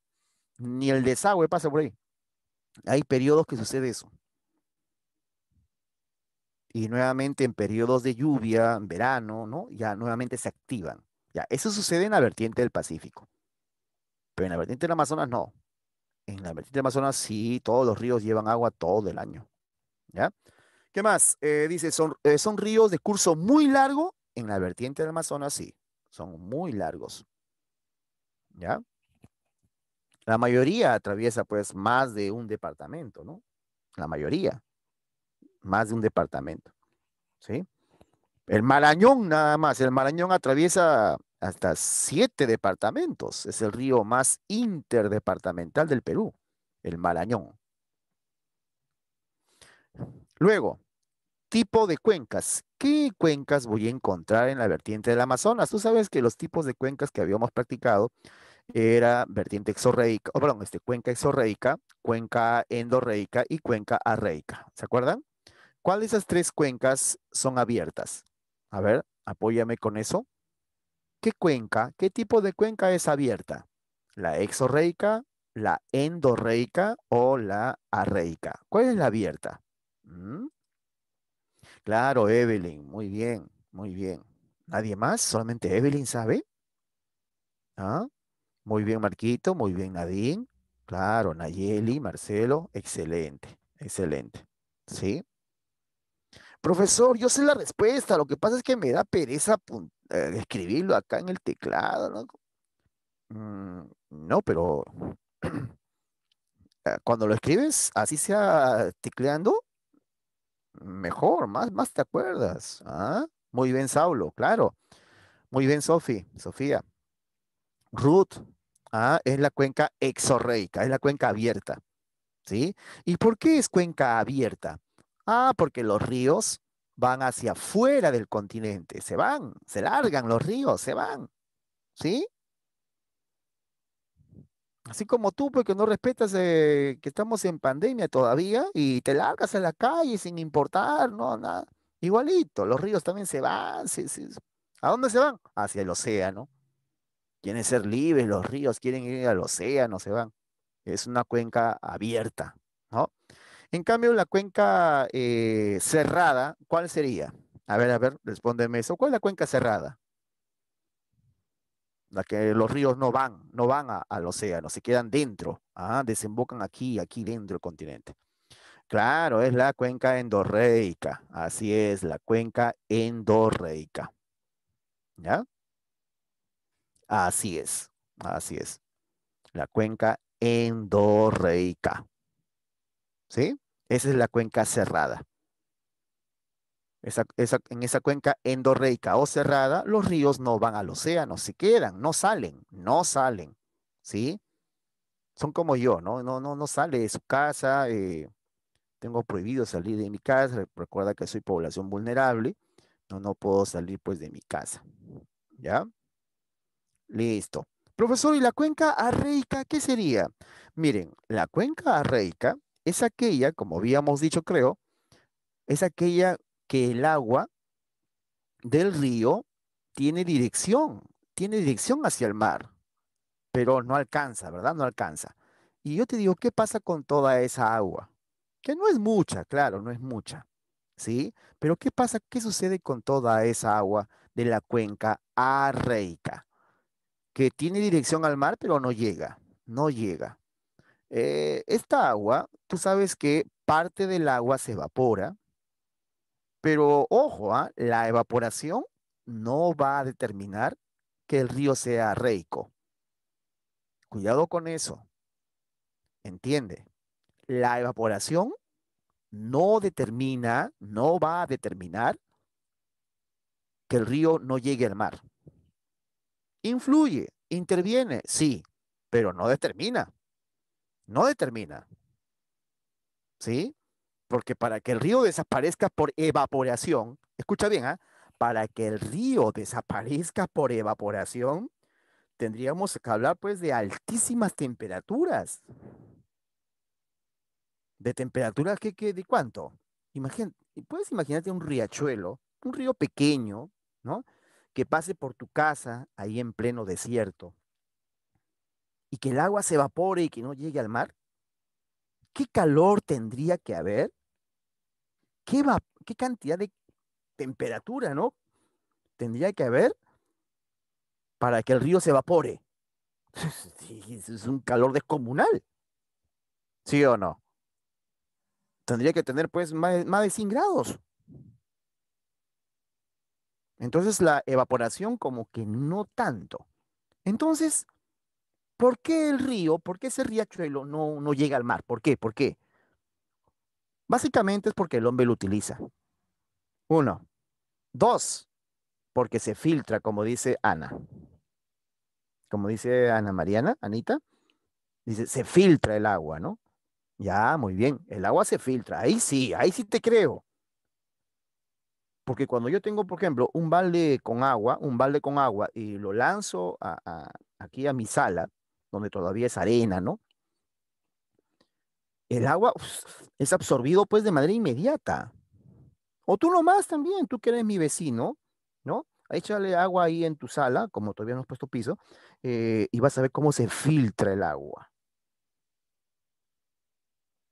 Ni el desagüe pasa por ahí. Hay periodos que sucede eso. Y nuevamente en periodos de lluvia, en verano, ¿no? Ya nuevamente se activan. Ya, eso sucede en la vertiente del Pacífico. Pero en la vertiente del Amazonas no. En la vertiente del Amazonas sí, todos los ríos llevan agua todo el año. ¿Ya? ¿Qué más? Eh, dice, son, eh, son ríos de curso muy largo. En la vertiente del Amazonas sí, son muy largos. ¿Ya? La mayoría atraviesa pues más de un departamento, ¿no? La mayoría. Más de un departamento. ¿Sí? El Marañón nada más, el Marañón atraviesa hasta siete departamentos. Es el río más interdepartamental del Perú, el Marañón. Luego, tipo de cuencas. ¿Qué cuencas voy a encontrar en la vertiente del Amazonas? Tú sabes que los tipos de cuencas que habíamos practicado era vertiente exorreica, perdón, este, cuenca exorreica, cuenca endorreica y cuenca arreica. ¿Se acuerdan? ¿Cuáles de esas tres cuencas son abiertas? A ver, apóyame con eso. ¿Qué cuenca, qué tipo de cuenca es abierta? ¿La exorreica, la endorreica o la arreica? ¿Cuál es la abierta? Mm. Claro, Evelyn, muy bien, muy bien. ¿Nadie más? ¿Solamente Evelyn sabe? ¿Ah? Muy bien, Marquito, muy bien, Nadine. Claro, Nayeli, Marcelo, excelente, excelente. ¿Sí? Profesor, yo sé la respuesta, lo que pasa es que me da pereza eh, escribirlo acá en el teclado, ¿no? Mm, pero cuando lo escribes, así sea tecleando, mejor, más, más te acuerdas. ¿Ah? Muy bien, Saulo, claro. Muy bien, Sofi, Sofía. Ruth, ¿ah? es la cuenca exorreica, es la cuenca abierta. ¿Sí? ¿Y por qué es cuenca abierta? Ah, porque los ríos van hacia afuera del continente, se van, se largan los ríos, se van. ¿Sí? Así como tú, porque pues, no respetas eh, que estamos en pandemia todavía y te largas en la calle sin importar, no, nada. Igualito, los ríos también se van. ¿A dónde se van? Hacia el océano. Quieren ser libres los ríos, quieren ir al océano, se van. Es una cuenca abierta. En cambio, la cuenca eh, cerrada, ¿cuál sería? A ver, a ver, respóndeme eso. ¿Cuál es la cuenca cerrada? La que los ríos no van, no van al océano, se quedan dentro, ah, desembocan aquí, aquí dentro del continente. Claro, es la cuenca endorreica. Así es, la cuenca endorreica. ¿Ya? Así es, así es. La cuenca endorreica. ¿Sí? Esa es la cuenca cerrada. en esa cuenca endorreica o cerrada, los ríos no van al océano, se quedan, no salen, no salen, ¿sí? Son como yo, ¿no? No, no, no sale de su casa, eh, tengo prohibido salir de mi casa, recuerda que soy población vulnerable, no, no puedo salir pues de mi casa, ¿ya? Listo. Profesor, ¿y la cuenca arreica qué sería? Miren, la cuenca arreica es aquella, como habíamos dicho creo, es aquella que el agua del río tiene dirección, tiene dirección hacia el mar, pero no alcanza, ¿verdad? No alcanza. Y yo te digo, ¿qué pasa con toda esa agua? Que no es mucha, claro, no es mucha, ¿sí? Pero ¿qué pasa, qué sucede con toda esa agua de la cuenca arreica? Que tiene dirección al mar, pero no llega, no llega. Eh, esta agua, tú sabes que parte del agua se evapora, pero ojo, ¿ah? la evaporación no va a determinar que el río sea reico. Cuidado con eso. Entiende, la evaporación no determina, no va a determinar que el río no llegue al mar. Influye, interviene, sí, pero no determina no determina. ¿Sí? Porque para que el río desaparezca por evaporación, escucha bien, ¿ah? Para que el río desaparezca por evaporación, tendríamos que hablar pues de altísimas temperaturas. ¿De temperaturas que, de cuánto? puedes imaginarte un riachuelo, un río pequeño, ¿no? Que pase por tu casa ahí en pleno desierto y que el agua se evapore y que no llegue al mar, ¿qué calor tendría que haber? ¿Qué, qué cantidad de temperatura, no? Tendría que haber para que el río se evapore. Es un calor descomunal. ¿Sí o no? Tendría que tener pues más, más de 100 grados. Entonces la evaporación como que no tanto. Entonces, ¿Por qué el río, por qué ese riachuelo no, no llega al mar? ¿Por qué? ¿Por qué? Básicamente es porque el hombre lo utiliza. Uno. Dos, porque se filtra, como dice Ana. Como dice Ana Mariana, Anita, dice, se filtra el agua, ¿no? Ya, muy bien, el agua se filtra, ahí sí, ahí sí te creo. Porque cuando yo tengo, por ejemplo, un balde con agua, un balde con agua y lo lanzo aquí a mi sala, donde todavía es arena, ¿no? El agua es absorbido pues de manera inmediata. O tú nomás también, tú que eres mi vecino, ¿no? Échale agua ahí en tu sala, como todavía no has puesto piso, eh, y vas a ver cómo se filtra el agua.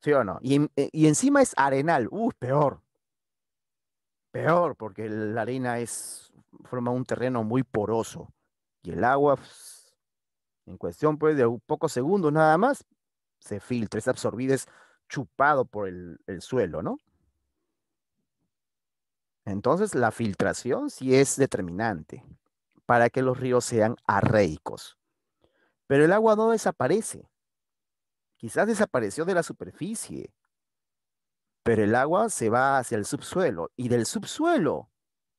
¿Sí o no? Y, eh, encima es arenal, uh, peor. Peor, porque la arena es, forma un terreno muy poroso y el agua en cuestión pues de pocos segundos nada más, se filtra, es absorbido, es chupado por el, el suelo, ¿no? Entonces la filtración sí es determinante para que los ríos sean arreicos. Pero el agua no desaparece. Quizás desapareció de la superficie, pero el agua se va hacia el subsuelo y del subsuelo,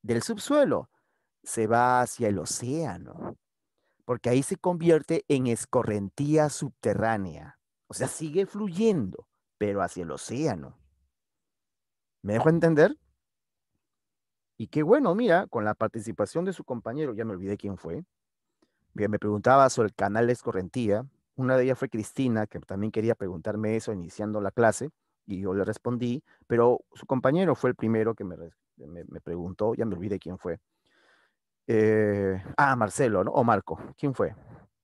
del subsuelo, se va hacia el océano porque ahí se convierte en escorrentía subterránea. O sea, sigue fluyendo, pero hacia el océano. ¿Me dejo entender? Y qué bueno, mira, con la participación de su compañero, ya me olvidé quién fue, me preguntaba sobre el canal de escorrentía. Una de ellas fue Cristina, que también quería preguntarme eso iniciando la clase, y yo le respondí, pero su compañero fue el primero que me, me preguntó, ya me olvidé quién fue. Eh, ah, Marcelo, ¿no? O Marco. ¿Quién fue?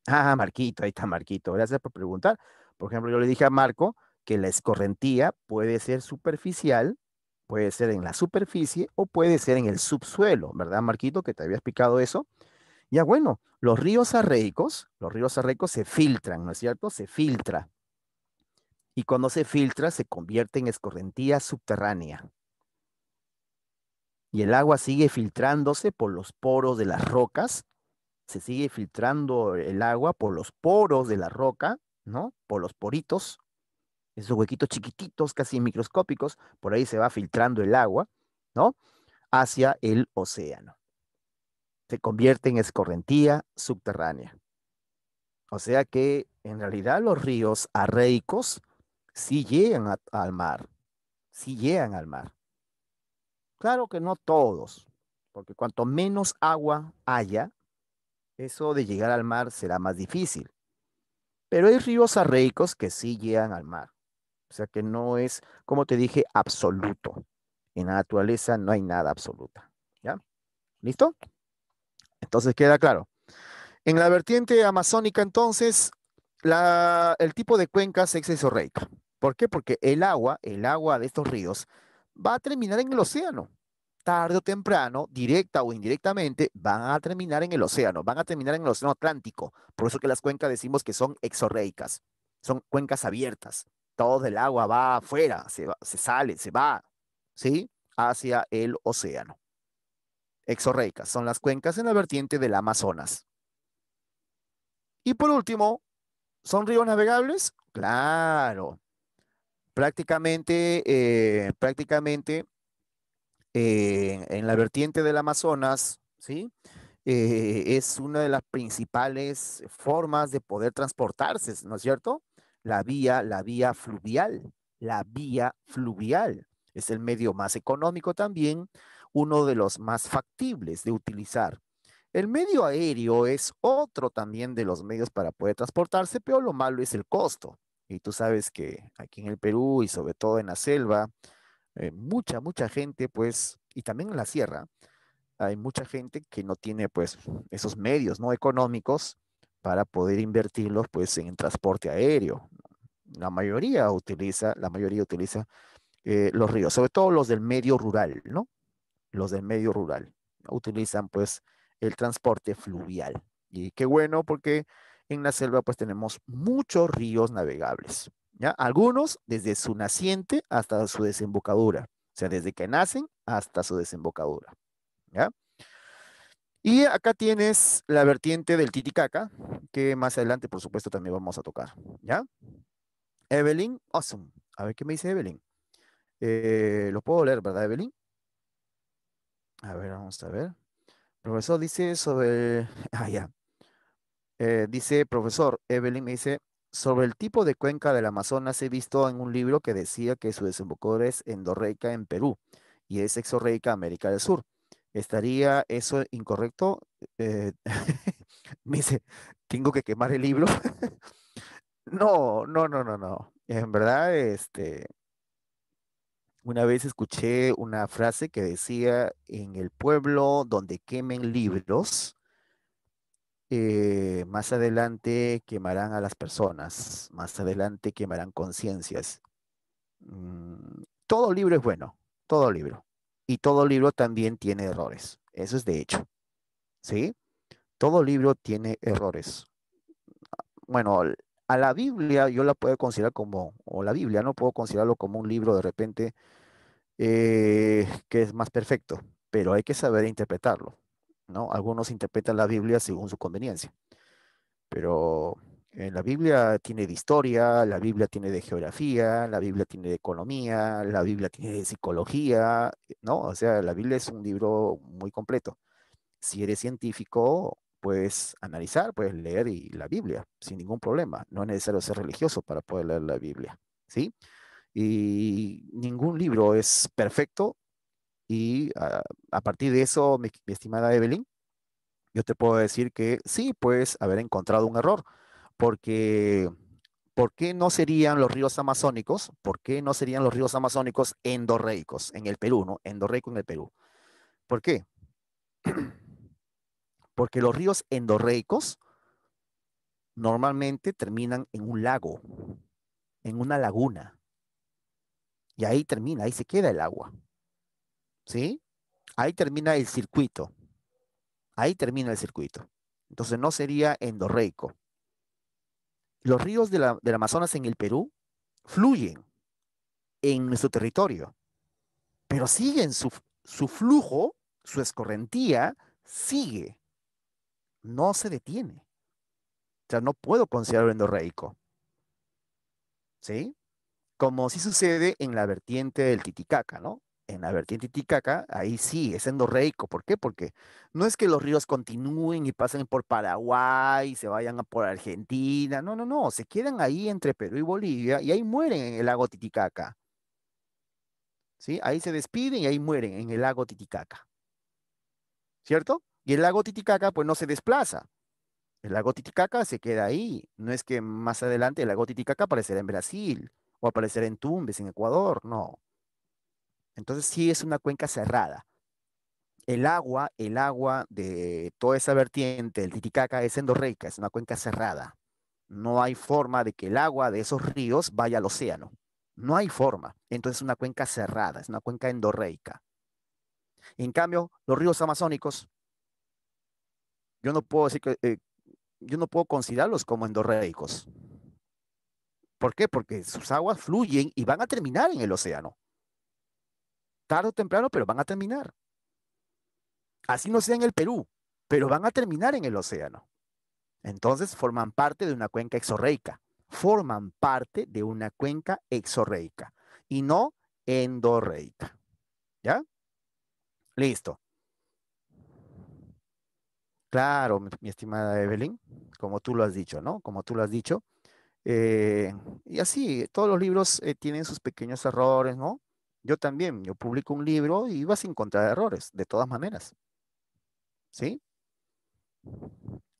Ah, Marquito, ahí está Marquito. Gracias por preguntar. Por ejemplo, yo le dije a Marco que la escorrentía puede ser superficial, puede ser en la superficie o puede ser en el subsuelo, ¿verdad, Marquito? Que te había explicado eso. Ya bueno, los ríos arreicos, los ríos arreicos se filtran, ¿no es cierto? Se filtra. Y cuando se filtra, se convierte en escorrentía subterránea y el agua sigue filtrándose por los poros de las rocas, se sigue filtrando el agua por los poros de la roca, ¿no? Por los poritos, esos huequitos chiquititos, casi microscópicos, por ahí se va filtrando el agua, ¿no? Hacia el océano. Se convierte en escorrentía subterránea. O sea que en realidad los ríos arreicos sí llegan al mar, sí llegan al mar. Claro que no todos, porque cuanto menos agua haya, eso de llegar al mar será más difícil. Pero hay ríos arreicos que sí llegan al mar. O sea que no es, como te dije, absoluto. En la naturaleza no hay nada absoluta. ¿Ya? ¿Listo? Entonces queda claro. En la vertiente amazónica, entonces, el tipo de cuenca es exorreica. ¿Por qué? Porque el agua, el agua de estos ríos, va a terminar en el océano tarde o temprano, directa o indirectamente, van a terminar en el océano, van a terminar en el océano Atlántico. Por eso que las cuencas decimos que son exorreicas, son cuencas abiertas. Todo el agua va afuera, se, sale, se va, ¿sí? Hacia el océano. Exorreicas son las cuencas en la vertiente del Amazonas. Y por último, ¿son ríos navegables? Claro. Prácticamente, eh, prácticamente en la vertiente del Amazonas, ¿sí? Eh, es una de las principales formas de poder transportarse, ¿no es cierto? La vía, la vía fluvial, la vía fluvial. Es el medio más económico también, uno de los más factibles de utilizar. El medio aéreo es otro también de los medios para poder transportarse, pero lo malo es el costo. Y tú sabes que aquí en el Perú y sobre todo en la selva, eh, mucha, mucha gente, pues, y también en la sierra, hay mucha gente que no tiene, pues, esos medios, ¿no? Económicos para poder invertirlos, pues, en transporte aéreo. La mayoría utiliza, la mayoría utiliza eh, los ríos, sobre todo los del medio rural, ¿no? Los del medio rural utilizan, pues, el transporte fluvial. Y qué bueno, porque en la selva, pues, tenemos muchos ríos navegables. ¿ya? Algunos desde su naciente hasta su desembocadura, o sea, desde que nacen hasta su desembocadura, ¿ya? Y acá tienes la vertiente del Titicaca, que más adelante, por supuesto, también vamos a tocar, ¿ya? Evelyn, awesome. A ver qué me dice Evelyn. Eh, Lo puedo leer, ¿verdad, Evelyn? A ver, vamos a ver. Profesor dice sobre... Ah, ya. Eh, dice, profesor, Evelyn me dice, sobre el tipo de cuenca del Amazonas he visto en un libro que decía que su desembocadura es endorreica en Perú y es exorreica América del Sur. ¿Estaría eso incorrecto? Eh, me dice, tengo que quemar el libro. no, no, no, no, no. En verdad, este, una vez escuché una frase que decía, en el pueblo donde quemen libros, eh, más adelante quemarán a las personas, más adelante quemarán conciencias. Mm, todo libro es bueno, todo libro. Y todo libro también tiene errores, eso es de hecho. ¿Sí? Todo libro tiene errores. Bueno, a la Biblia yo la puedo considerar como, o la Biblia no puedo considerarlo como un libro de repente eh, que es más perfecto, pero hay que saber interpretarlo. ¿no? Algunos interpretan la Biblia según su conveniencia, pero la Biblia tiene de historia, la Biblia tiene de geografía, la Biblia tiene de economía, la Biblia tiene de psicología, ¿no? O sea, la Biblia es un libro muy completo. Si eres científico, puedes analizar, puedes leer y la Biblia sin ningún problema. No es necesario ser religioso para poder leer la Biblia, ¿sí? Y ningún libro es perfecto y ah, a, partir de eso, mi, estimada Evelyn, yo te puedo decir que sí, puedes haber encontrado un error, porque ¿por qué no serían los ríos amazónicos? ¿Por qué no serían los ríos amazónicos endorreicos en el Perú, ¿no? Endorreico en el Perú. ¿Por qué? Porque los ríos endorreicos normalmente terminan en un lago, en una laguna. Y ahí termina, ahí se queda el agua. ¿sí? Ahí termina el circuito. Ahí termina el circuito. Entonces no sería endorreico. Los ríos del Amazonas en el Perú fluyen en nuestro territorio, pero siguen su, su flujo, su escorrentía, sigue. No se detiene. O sea, no puedo considerarlo endorreico. ¿Sí? Como sí sucede en la vertiente del Titicaca, ¿no? en la vertiente Titicaca, ahí sí, es endorreico. ¿Por qué? Porque no es que los ríos continúen y pasen por Paraguay, y se vayan a por Argentina, no, no, no, se quedan ahí entre Perú y Bolivia y ahí mueren en el lago Titicaca. ¿Sí? Ahí se despiden y ahí mueren en el lago Titicaca. ¿Cierto? Y el lago Titicaca pues no se desplaza. El lago Titicaca se queda ahí. No es que más adelante el lago Titicaca aparecerá en Brasil o aparecerá en Tumbes, en Ecuador, no. Entonces sí es una cuenca cerrada. El agua, el agua de toda esa vertiente, el Titicaca, es endorreica, es una cuenca cerrada. No hay forma de que el agua de esos ríos vaya al océano. No hay forma. Entonces es una cuenca cerrada, es una cuenca endorreica. En cambio, los ríos amazónicos, yo no puedo decir que, eh, yo no puedo considerarlos como endorreicos. ¿Por qué? Porque sus aguas fluyen y van a terminar en el océano tarde o temprano, pero van a terminar. Así no sea en el Perú, pero van a terminar en el océano. Entonces forman parte de una cuenca exorreica, forman parte de una cuenca exorreica y no endorreica. ¿Ya? Listo. Claro, mi estimada Evelyn, como tú lo has dicho, ¿no? Como tú lo has dicho. Eh, y así, todos los libros eh, tienen sus pequeños errores, ¿no? Yo también, yo publico un libro y vas a encontrar errores, de todas maneras. ¿Sí?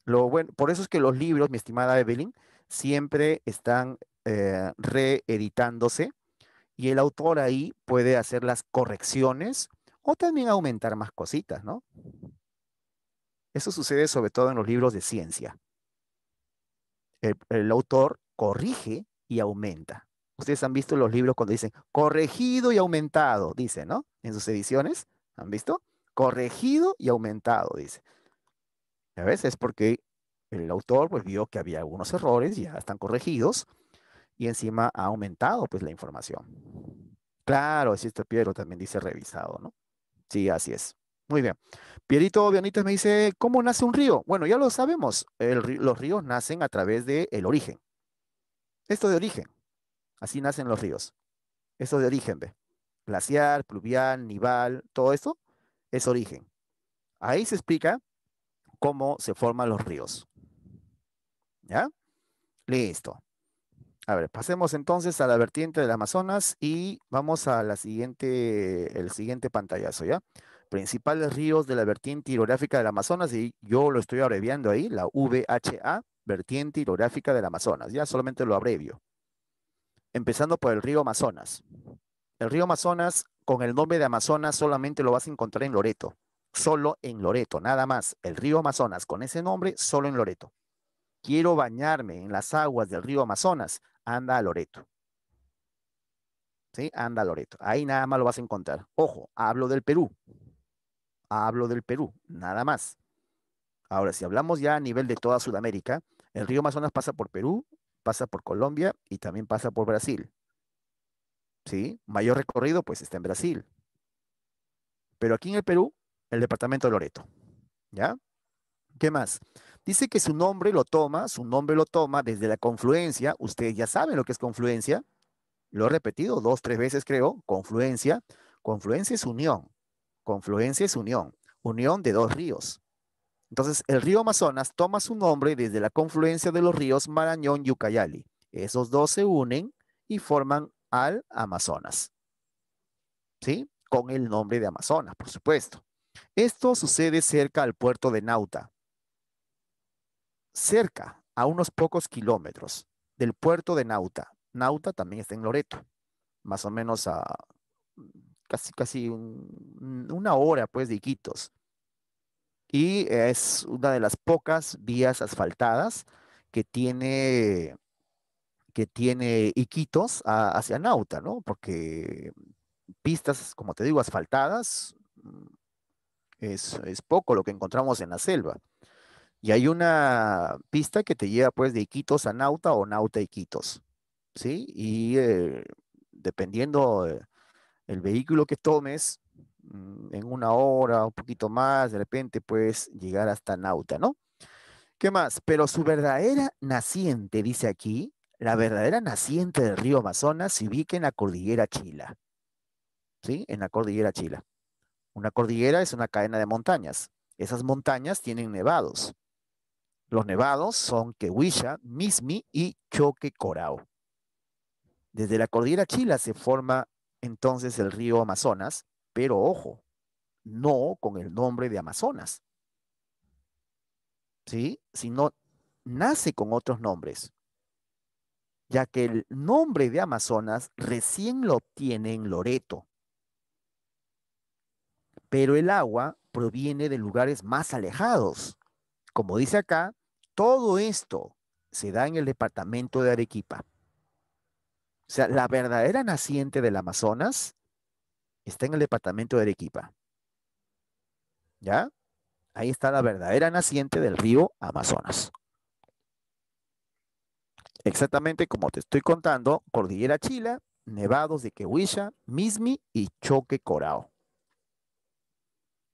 Lo bueno, por eso es que los libros, mi estimada Evelyn, siempre están eh, reeditándose y el autor ahí puede hacer las correcciones o también aumentar más cositas, ¿no? Eso sucede sobre todo en los libros de ciencia. el autor corrige y aumenta. Ustedes han visto los libros cuando dicen corregido y aumentado, dice, ¿no? En sus ediciones, ¿han visto? Corregido y aumentado, dice. A veces es porque el autor pues, vio que había algunos errores, ya están corregidos, y encima ha aumentado pues, la información. Claro, si esto Piero, también dice revisado, ¿no? Sí, así es. Muy bien. Pierito Bionitas me dice, ¿cómo nace un río? Bueno, ya lo sabemos, los ríos nacen a través del origen. Esto de origen. Así nacen los ríos. Eso es de origen, ¿ve? Glaciar, pluvial, nival, todo eso es origen. Ahí se explica cómo se forman los ríos. ¿Ya? Listo. A ver, pasemos entonces a la vertiente del Amazonas y vamos a la siguiente, el siguiente pantallazo, ¿ya? Principales ríos de la vertiente hidrográfica del Amazonas, y yo lo estoy abreviando ahí, la VHA, vertiente hidrográfica del Amazonas, ya solamente lo abrevio, empezando por el río Amazonas. El río Amazonas, con el nombre de Amazonas, solamente lo vas a encontrar en Loreto. Solo en Loreto, nada más. El río Amazonas, con ese nombre, solo en Loreto. Quiero bañarme en las aguas del río Amazonas. Anda a Loreto. ¿Sí? Anda a Loreto. Ahí nada más lo vas a encontrar. Ojo, hablo del Perú. Hablo del Perú, nada más. Ahora, si hablamos ya a nivel de toda Sudamérica, el río Amazonas pasa por Perú, pasa por Colombia y también pasa por Brasil. ¿Sí? Mayor recorrido, pues está en Brasil. Pero aquí en el Perú, el departamento de Loreto. ¿Ya? ¿Qué más? Dice que su nombre lo toma, su nombre lo toma desde la confluencia. Ustedes ya saben lo que es confluencia. Lo he repetido dos, tres veces, creo. Confluencia. Confluencia es unión. Confluencia es unión. Unión de dos ríos. Entonces, el río Amazonas toma su nombre desde la confluencia de los ríos Marañón y Ucayali. Esos dos se unen y forman al Amazonas. ¿Sí? Con el nombre de Amazonas, por supuesto. Esto sucede cerca al puerto de Nauta. Cerca, a unos pocos kilómetros del puerto de Nauta. Nauta también está en Loreto, más o menos a mm, casi, casi una hora pues de Iquitos y es una de las pocas vías asfaltadas que tiene que tiene Iquitos hacia Nauta, ¿no? Porque pistas, como te digo, asfaltadas mm, es, poco lo que encontramos en la selva. Y hay una pista que te lleva pues de Iquitos a Nauta o Nauta a Iquitos, ¿sí? Y eh, dependiendo eh, el vehículo que tomes, Mm, en una hora, un poquito más, de repente puedes llegar hasta Nauta, ¿no? ¿Qué más? Pero su verdadera naciente, dice aquí, la verdadera naciente del río Amazonas se ubica en la cordillera Chila. ¿Sí? En la cordillera Chila. Una cordillera es una cadena de montañas. Esas montañas tienen nevados. Los nevados son Quehuilla, Mismi y Choquecorao. Desde la cordillera Chila se forma entonces el río Amazonas, pero ojo, no con el nombre de Amazonas. ¿Sí? Sino nace con otros nombres, ya que el nombre de Amazonas recién lo tiene en Loreto. Pero el agua proviene de lugares más alejados. Como dice acá, todo esto se da en el departamento de Arequipa. O sea, la verdadera naciente del Amazonas está en el departamento de Arequipa. ¿Ya? Ahí está la verdadera naciente del río Amazonas. Exactamente como te estoy contando, Cordillera Chila, Nevados de quehuisha, Mismi y Choque Corao.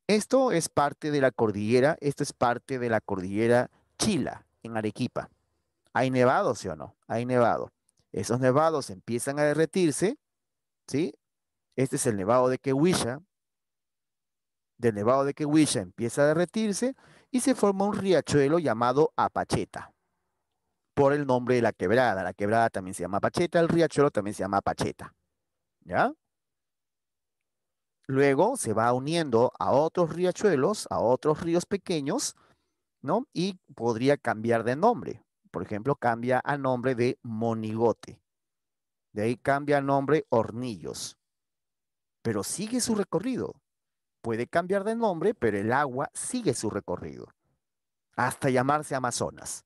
Esto es parte de la cordillera, esto es parte de la cordillera Chila, en Arequipa. ¿Hay nevados, sí o no? Hay nevado. Esos nevados empiezan a derretirse, ¿sí? Este es el nevado de Quehuilla. Del nevado de Quehuilla empieza a derretirse y se forma un riachuelo llamado Apacheta, por el nombre de la quebrada. La quebrada también se llama Apacheta, el riachuelo también se llama Apacheta. ¿Ya? Luego se va uniendo a otros riachuelos, a otros ríos pequeños, ¿no? Y podría cambiar de nombre. Por ejemplo, cambia a nombre de Monigote. De ahí cambia a nombre Hornillos pero sigue su recorrido. Puede cambiar de nombre, pero el agua sigue su recorrido, hasta llamarse Amazonas.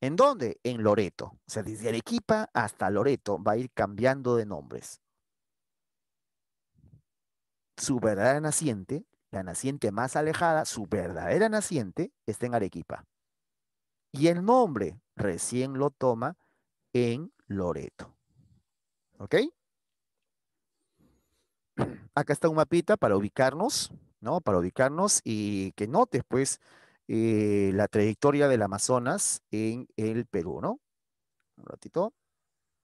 ¿En dónde? En Loreto. O sea, desde Arequipa hasta Loreto va a ir cambiando de nombres. Su verdadera naciente, la naciente más alejada, su verdadera naciente está en Arequipa. Y el nombre recién lo toma en Loreto. ¿Ok? acá está un mapita para ubicarnos, ¿no? Para ubicarnos y que notes, pues, eh, la trayectoria del Amazonas en el Perú, ¿no? Un ratito.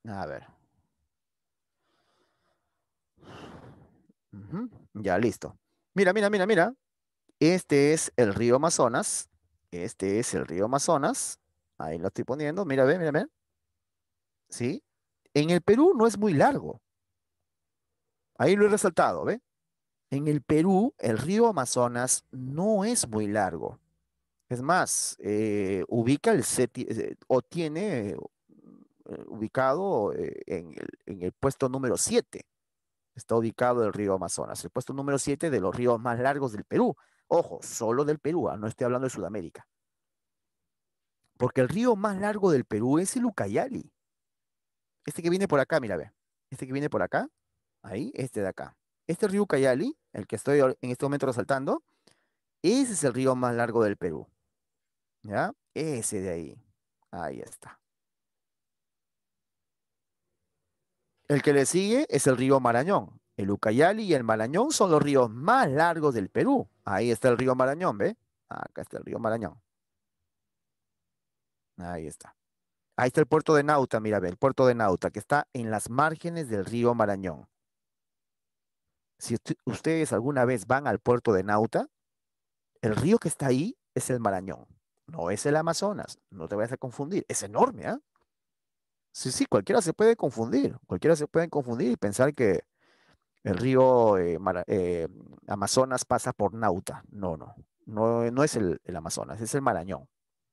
A ver. Ya, listo. Mira, mira, mira, mira. Este es el río Amazonas. Este es el río Amazonas. Ahí lo estoy poniendo. Mira, ve, mira, ve. ¿Sí? En el Perú no es muy largo. Ahí lo he resaltado, ¿ve? En el Perú, el río Amazonas no es muy largo. Es más, eh, ubica el eh, o tiene eh, ubicado en el, en, el, puesto número 7. Está ubicado el río Amazonas, el puesto número 7 de los ríos más largos del Perú. Ojo, solo del Perú, ah, no estoy hablando de Sudamérica. Porque el río más largo del Perú es el Ucayali. Este que viene por acá, mira, ve. Este que viene por acá Ahí, este de acá. Este río Ucayali el que estoy en este momento resaltando, ese es el río más largo del Perú. ¿Ya? Ese de ahí. Ahí está. El que le sigue es el río Marañón. El Ucayali y el Marañón son los ríos más largos del Perú. Ahí está el río Marañón, ¿ve? Acá está el río Marañón. Ahí está. Ahí está el puerto de Nauta, mira, ve, el puerto de Nauta, que está en las márgenes del río Marañón si ustedes alguna vez van al puerto de Nauta, el río que está ahí es el Marañón, no es el Amazonas, no te vayas a confundir, es enorme, ¿ah? Sí, sí, cualquiera se puede confundir, cualquiera se puede confundir y pensar que el río eh, eh, Amazonas pasa por Nauta, no, no, no, es el, el Amazonas, es el Marañón,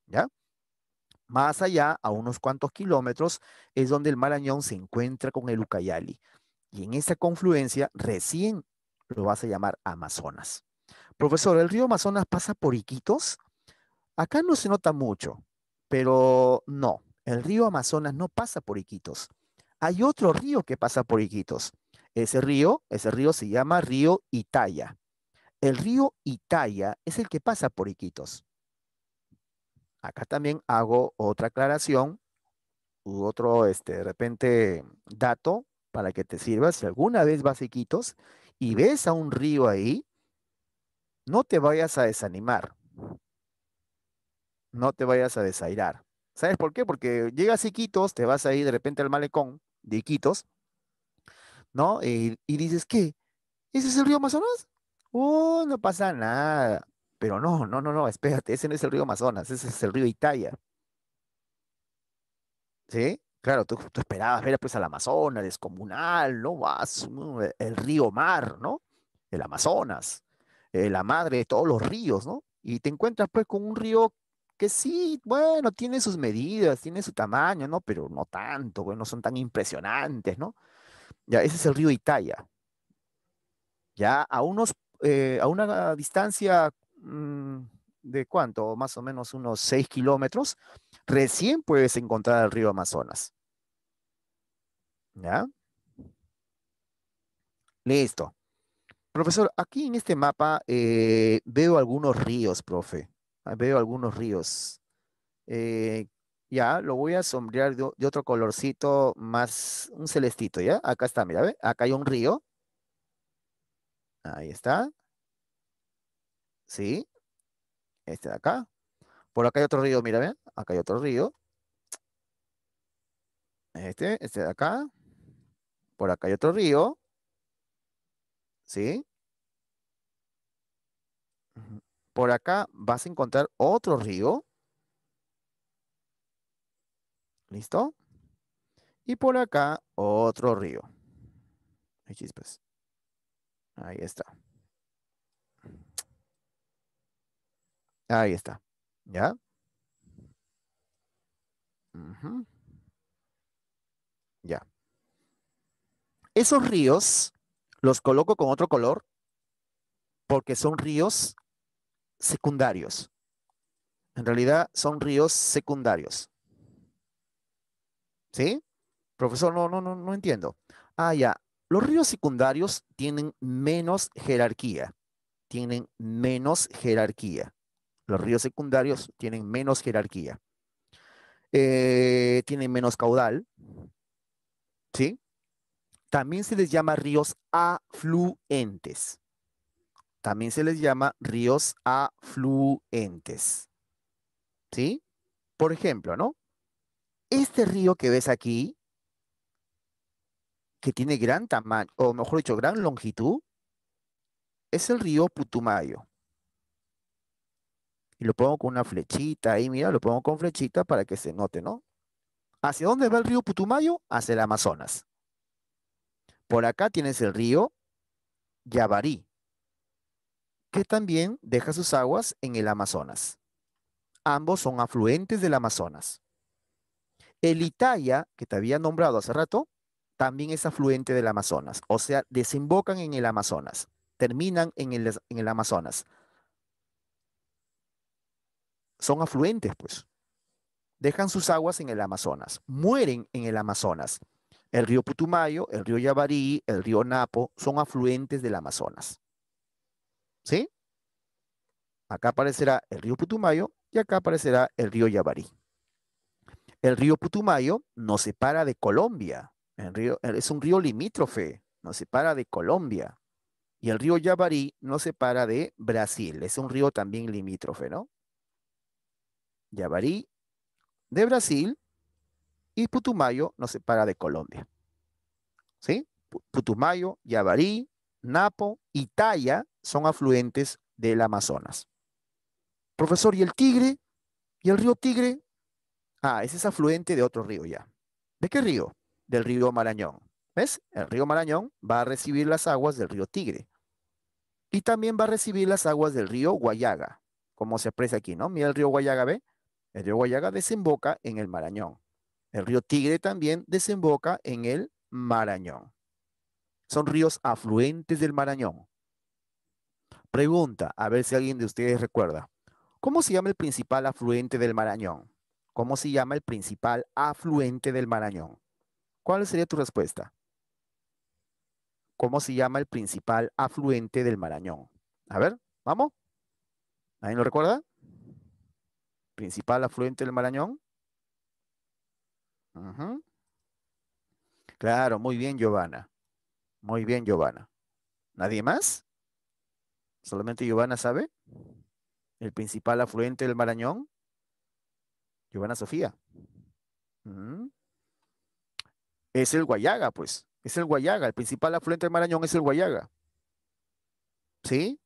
¿ya? Más allá, a unos cuantos kilómetros, es donde el Marañón se encuentra con el Ucayali. Y en esa confluencia recién lo vas a llamar Amazonas. Profesor, ¿el río Amazonas pasa por Iquitos? Acá no se nota mucho, pero no, el río Amazonas no pasa por Iquitos. Hay otro río que pasa por Iquitos. Ese río, ese río se llama río Itaya. El río Itaya es el que pasa por Iquitos. Acá también hago otra aclaración u otro, este, de repente, dato para que te sirva. Si alguna vez vas a Iquitos y ves a un río ahí, no te vayas a desanimar. No te vayas a desairar. ¿Sabes por qué? Porque llegas a Iquitos, te vas ahí de repente al malecón de Iquitos, ¿no? Y, y dices, ¿qué? ¿Ese es el río Amazonas? Oh, no pasa nada. Pero no, no, no, no, espérate, ese no es el río Amazonas, ese es el río Italia. ¿Sí? Claro, tú, esperabas ver pues al Amazonas, descomunal, ¿no? Vas, e, el, río Mar, ¿no? El Amazonas, eh, la madre de todos los ríos, ¿no? Y te encuentras pues con un río que sí, bueno, tiene sus medidas, tiene su tamaño, ¿no? Pero no tanto, no son tan impresionantes, ¿no? Ya, ese es el río Italia. Ya a unos, eh, a una distancia mm, de cuánto, más o menos unos seis kilómetros, recién puedes encontrar el río Amazonas. ¿Ya? Listo. Profesor, aquí en este mapa eh, veo algunos ríos, profe. Ah, veo algunos ríos. Eh, ya, lo voy a sombrear de, otro colorcito más, un celestito, ¿ya? Acá está, mira, ¿ve? Acá hay un río. Ahí está. ¿Sí? Este de acá. Por acá hay otro río, mira, ¿ve? Acá hay otro río. Este, este de acá. Por acá hay otro río. ¿Sí? Por acá vas a encontrar otro río. ¿Listo? Y por acá otro río. Hay chispas. Ahí está. Ahí está. ¿Ya? Esos ríos los coloco con otro color porque son ríos secundarios. En realidad son ríos secundarios. ¿Sí? Profesor, no, no, no, no entiendo. Ah, ya. Los ríos secundarios tienen menos jerarquía. Tienen menos jerarquía. Los ríos secundarios tienen menos jerarquía. Eh, tienen menos caudal. ¿Sí? También se les llama ríos afluentes. También se les llama ríos afluentes. ¿Sí? Por ejemplo, ¿no? Este río que ves aquí, que tiene gran tamaño, o mejor dicho, gran longitud, es el río Putumayo. Y lo pongo con una flechita ahí, mira, lo pongo con flechita para que se note, ¿no? ¿Hacia dónde va el río Putumayo? Hacia el Amazonas. Por acá tienes el río Yavarí, que también deja sus aguas en el Amazonas. Ambos son afluentes del Amazonas. El Italia, que te había nombrado hace rato, también es afluente del Amazonas. O sea, desembocan en el Amazonas, terminan en el Amazonas. Son afluentes, pues. Dejan sus aguas en el Amazonas, mueren en el Amazonas. El río Putumayo, el río Yabarí, el río Napo son afluentes del Amazonas. ¿Sí? Acá aparecerá el río Putumayo y acá aparecerá el río Yabarí. El río Putumayo nos separa de Colombia. es un río limítrofe, nos separa de Colombia. Y el río Yabarí nos separa de Brasil. Es un río también limítrofe, ¿no? Yabarí de Brasil y Putumayo nos separa de Colombia. ¿Sí? Putumayo, Yabarí, Napo y Taya son afluentes del Amazonas. Profesor, ¿y el Tigre? ¿Y el río Tigre? Ah, ese es afluente de otro río ya. ¿De qué río? Del río Marañón. ¿Ves? El río Marañón va a recibir las aguas del río Tigre. Y también va a recibir las aguas del río Guayaga, como se expresa aquí, ¿no? Mira el río Guayaga, ¿ve? El río Guayaga desemboca en el Marañón. El río Tigre también desemboca en el Marañón. Son ríos afluentes del Marañón. Pregunta, a ver si alguien de ustedes recuerda. ¿Cómo se llama el principal afluente del Marañón? ¿Cómo se llama el principal afluente del Marañón? ¿Cuál sería tu respuesta? ¿Cómo se llama el principal afluente del Marañón? A ver, vamos. ¿Alguien lo recuerda? Principal afluente del Marañón. Claro, muy bien, Giovanna. Muy bien, Giovanna. ¿Nadie más? ¿Solamente Giovanna sabe? ¿El principal afluente del Marañón? Giovanna Sofía. Es el Guayaga, pues. Es el Guayaga. El principal afluente del Marañón es el Guayaga. ¿Sí?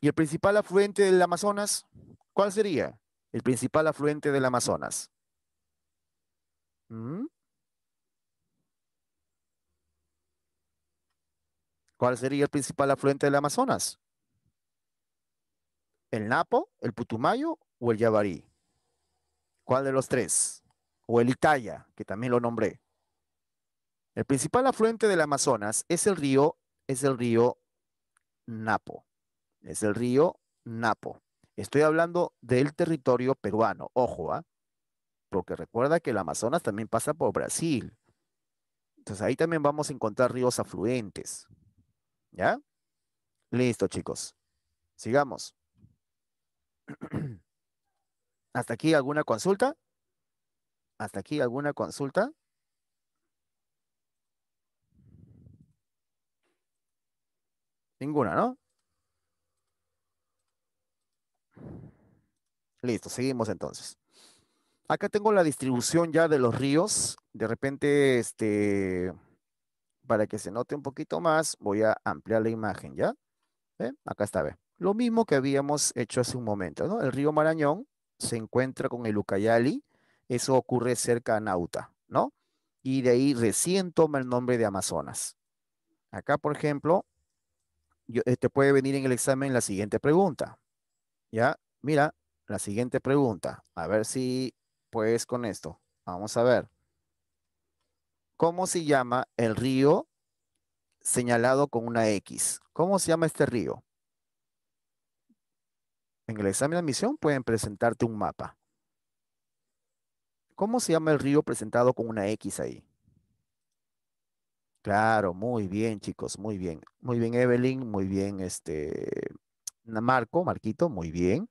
¿Y el principal afluente del Amazonas? ¿Cuál sería? El principal afluente del Amazonas. Mm. ¿Cuál sería el principal afluente del Amazonas? ¿El Napo, el Putumayo o el Yabarí? ¿Cuál de los tres? O el Itaya, que también lo nombré. El principal afluente del Amazonas es el río, es el río Napo. Es el río Napo. Estoy hablando del territorio peruano, ojo, ah porque recuerda que el Amazonas también pasa por Brasil. Entonces ahí también vamos a encontrar ríos afluentes. ¿Ya? Listo, chicos. Sigamos. ¿Hasta aquí alguna consulta? ¿Hasta aquí alguna consulta? Ninguna, ¿no? Listo, seguimos entonces. Acá tengo la distribución ya de los ríos. De repente, este, para que se note un poquito más, voy a ampliar la imagen, ¿ya? Acá está, Lo mismo que habíamos hecho hace un momento, ¿no? El río Marañón se encuentra con el Ucayali. Eso ocurre cerca a Nauta, ¿no? Y de ahí recién toma el nombre de Amazonas. Acá, por ejemplo, eh, te puede venir en el examen la siguiente pregunta. ¿Ya? Mira, la siguiente pregunta. A ver si pues con esto. Vamos a ver. ¿Cómo se llama el río señalado con una X? ¿Cómo se llama este río? En el examen de admisión pueden presentarte un mapa. ¿Cómo se llama el río presentado con una X ahí? Claro, muy bien, chicos, muy bien. Muy bien, Evelyn, muy bien, este, Marco, Marquito, muy bien.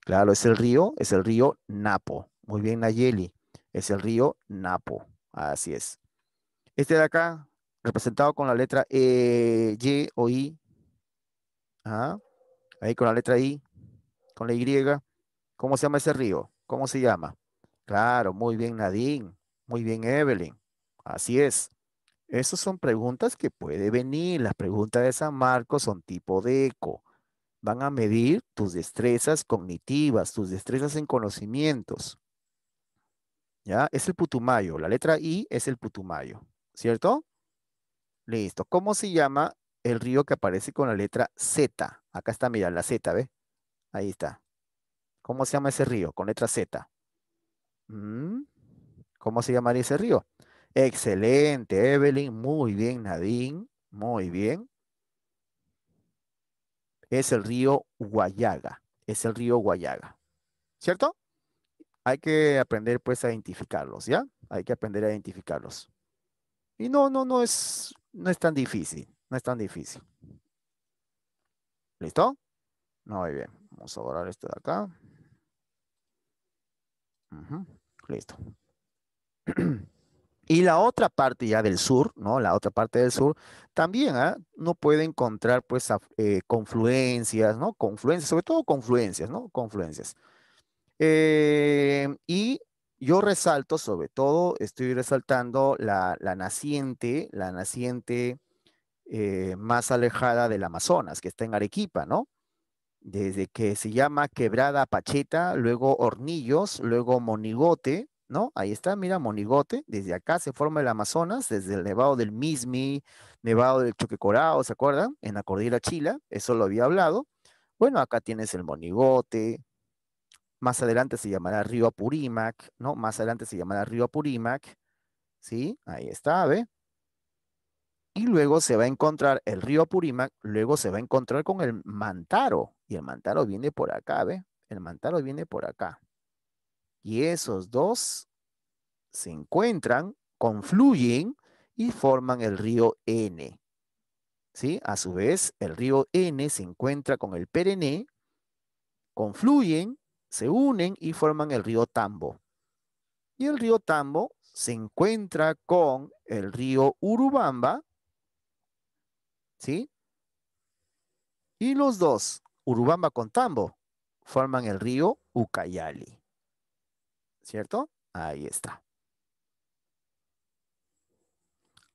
Claro, es el río, es el río Napo. Muy bien, Nayeli. Es el río Napo. Así es. Este de acá, representado con la letra E, Y o I. Ah, Ahí con la letra I, con la Y. ¿Cómo se llama ese río? ¿Cómo se llama? Claro, muy bien, Nadine. Muy bien, Evelyn. Así es. Esas son preguntas que puede venir. Las preguntas de San Marcos son tipo de eco. Van a medir tus destrezas cognitivas, tus destrezas en conocimientos. ¿Ya? Es el putumayo. La letra I es el putumayo. ¿Cierto? Listo. ¿Cómo se llama el río que aparece con la letra Z? Acá está, mira, la Z, ¿ve? Ahí está. ¿Cómo se llama ese río con letra Z? Mm. ¿Cómo se llamaría ese río? Excelente, Evelyn. Muy bien, Nadine. Muy bien. Es el río Guayaga. Es el río Guayaga. ¿Cierto? hay que aprender pues a identificarlos, ¿ya? Hay que aprender a identificarlos. Y no, no, no es, no es tan difícil, no es tan difícil. ¿Listo? Muy bien, vamos a borrar esto de acá. Listo. Y la otra parte ya del sur, ¿no? La otra parte del sur, también ¿ah? no puede encontrar pues eh, confluencias, ¿no? Confluencias, sobre todo confluencias, ¿no? Confluencias. Eh, y yo resalto, sobre todo, estoy resaltando la, naciente, la naciente eh, más alejada del Amazonas, que está en Arequipa, ¿no? Desde que se llama Quebrada Pacheta, luego Hornillos, luego Monigote, ¿no? Ahí está, mira, Monigote, desde acá se forma el Amazonas, desde el Nevado del Mismi, Nevado del Choquecorao, ¿se acuerdan? En la Cordillera Chila, eso lo había hablado. Bueno, acá tienes el Monigote, más adelante se llamará río Apurímac, ¿no? Más adelante se llamará río Apurímac, ¿sí? Ahí está, ¿ve? Y luego se va a encontrar el río Apurímac, luego se va a encontrar con el Mantaro, y el Mantaro viene por acá, ¿ve? El Mantaro viene por acá. Y esos dos se encuentran, confluyen y forman el río N. ¿Sí? A su vez, el río N se encuentra con el Perené, confluyen se unen y forman el río Tambo. Y el río Tambo se encuentra con el río Urubamba, ¿sí? Y los dos, Urubamba con Tambo, forman el río Ucayali. ¿Cierto? Ahí está.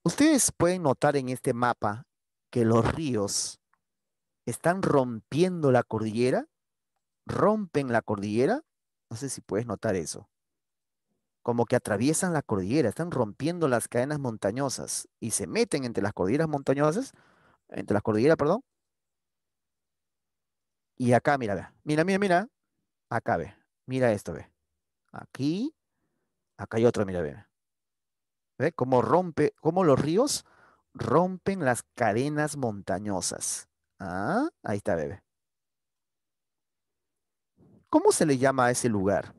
Ustedes pueden notar en este mapa que los ríos están rompiendo la cordillera rompen la cordillera, no sé si puedes notar eso, como que atraviesan la cordillera, están rompiendo las cadenas montañosas y se meten entre las cordilleras montañosas, entre las cordilleras, perdón. Y acá, mira, mira, mira, mira, acá ve, mira esto, ve. Aquí, acá hay otro, mira, ve. ¿Ve cómo rompe, como los ríos rompen las cadenas montañosas? Ah, ahí está, bebé. ¿Cómo se le llama a ese lugar?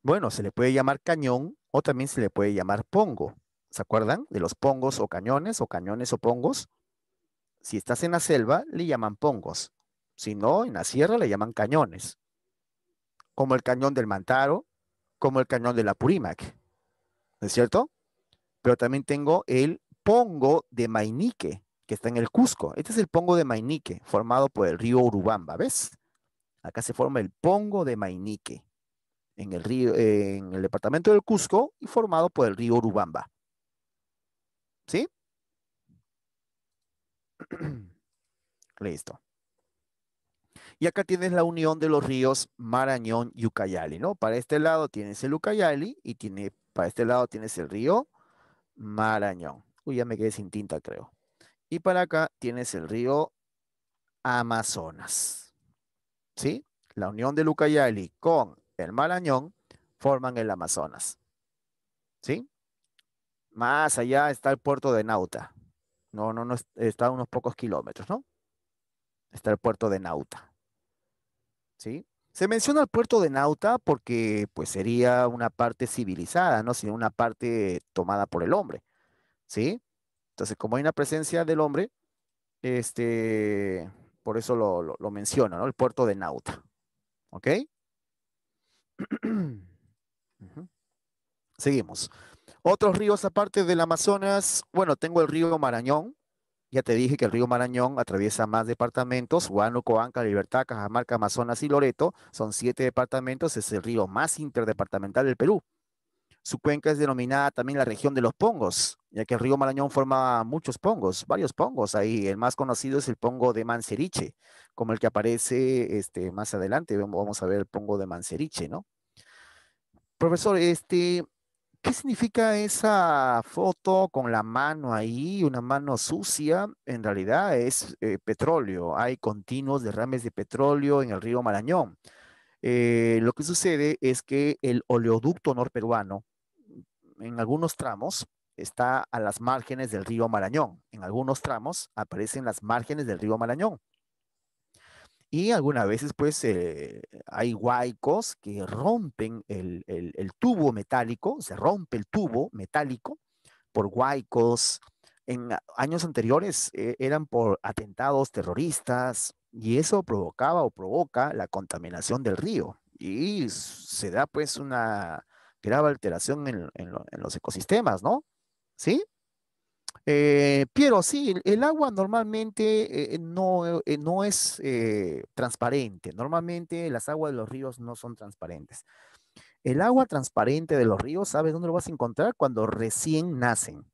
Bueno, se le puede llamar cañón o también se le puede llamar pongo. ¿Se acuerdan de los pongos o cañones o cañones o pongos? Si estás en la selva, le llaman pongos. Si no, en la sierra le llaman cañones. Como el cañón del Mantaro, como el cañón de la Purímac. es cierto? Pero también tengo el pongo de Mainique, que está en el Cusco. Este es el pongo de Mainique, formado por el río Urubamba, ¿ves? Acá se forma el Pongo de Mainique, en el, río, en el departamento del Cusco y formado por el río Urubamba. ¿Sí? Listo. Y acá tienes la unión de los ríos Marañón y Ucayali, ¿no? Para este lado tienes el Ucayali y tiene, para este lado tienes el río Marañón. Uy, ya me quedé sin tinta, creo. Y para acá tienes el río Amazonas. ¿sí? La unión de Lucayali con el Marañón forman el Amazonas. ¿Sí? Más allá está el puerto de Nauta. No, no, no, está a unos pocos kilómetros, ¿no? Está el puerto de Nauta. ¿Sí? Se menciona el puerto de Nauta porque pues sería una parte civilizada, ¿no? Sino una parte tomada por el hombre. ¿Sí? Entonces, como hay una presencia del hombre, este, por eso lo, menciono, ¿no? El puerto de Nauta. ¿Ok? Seguimos. Otros ríos aparte del Amazonas, bueno, tengo el río Marañón. Ya te dije que el río Marañón atraviesa más departamentos, Huánuco, Anca, Libertad, Cajamarca, Amazonas y Loreto. Son siete departamentos, es el río más interdepartamental del Perú. Su cuenca es denominada también la región de los pongos, ya que el río Marañón forma muchos pongos, varios pongos ahí. El más conocido es el pongo de Manceriche, como el que aparece este, más adelante. Vamos a ver el pongo de Manceriche, ¿no? Profesor, este, ¿qué significa esa foto con la mano ahí, una mano sucia? En realidad es eh, petróleo. Hay continuos derrames de petróleo en el río Marañón. Eh, lo que sucede es que el oleoducto norperuano, en algunos tramos está a las márgenes del río Marañón. En algunos tramos aparecen las márgenes del río Marañón. Y algunas veces, pues, eh, hay huaicos que rompen el, tubo metálico, se rompe el tubo metálico por huaicos. En años anteriores eh, eran por atentados terroristas y eso provocaba o provoca la contaminación del río. Y se da, pues, una, creaba alteración en, los ecosistemas, ¿no? ¿Sí? Eh, pero sí, el, agua normalmente eh, no, eh, no, es transparente. Normalmente las aguas de los ríos no son transparentes. El agua transparente de los ríos, ¿sabes dónde lo vas a encontrar? Cuando recién nacen.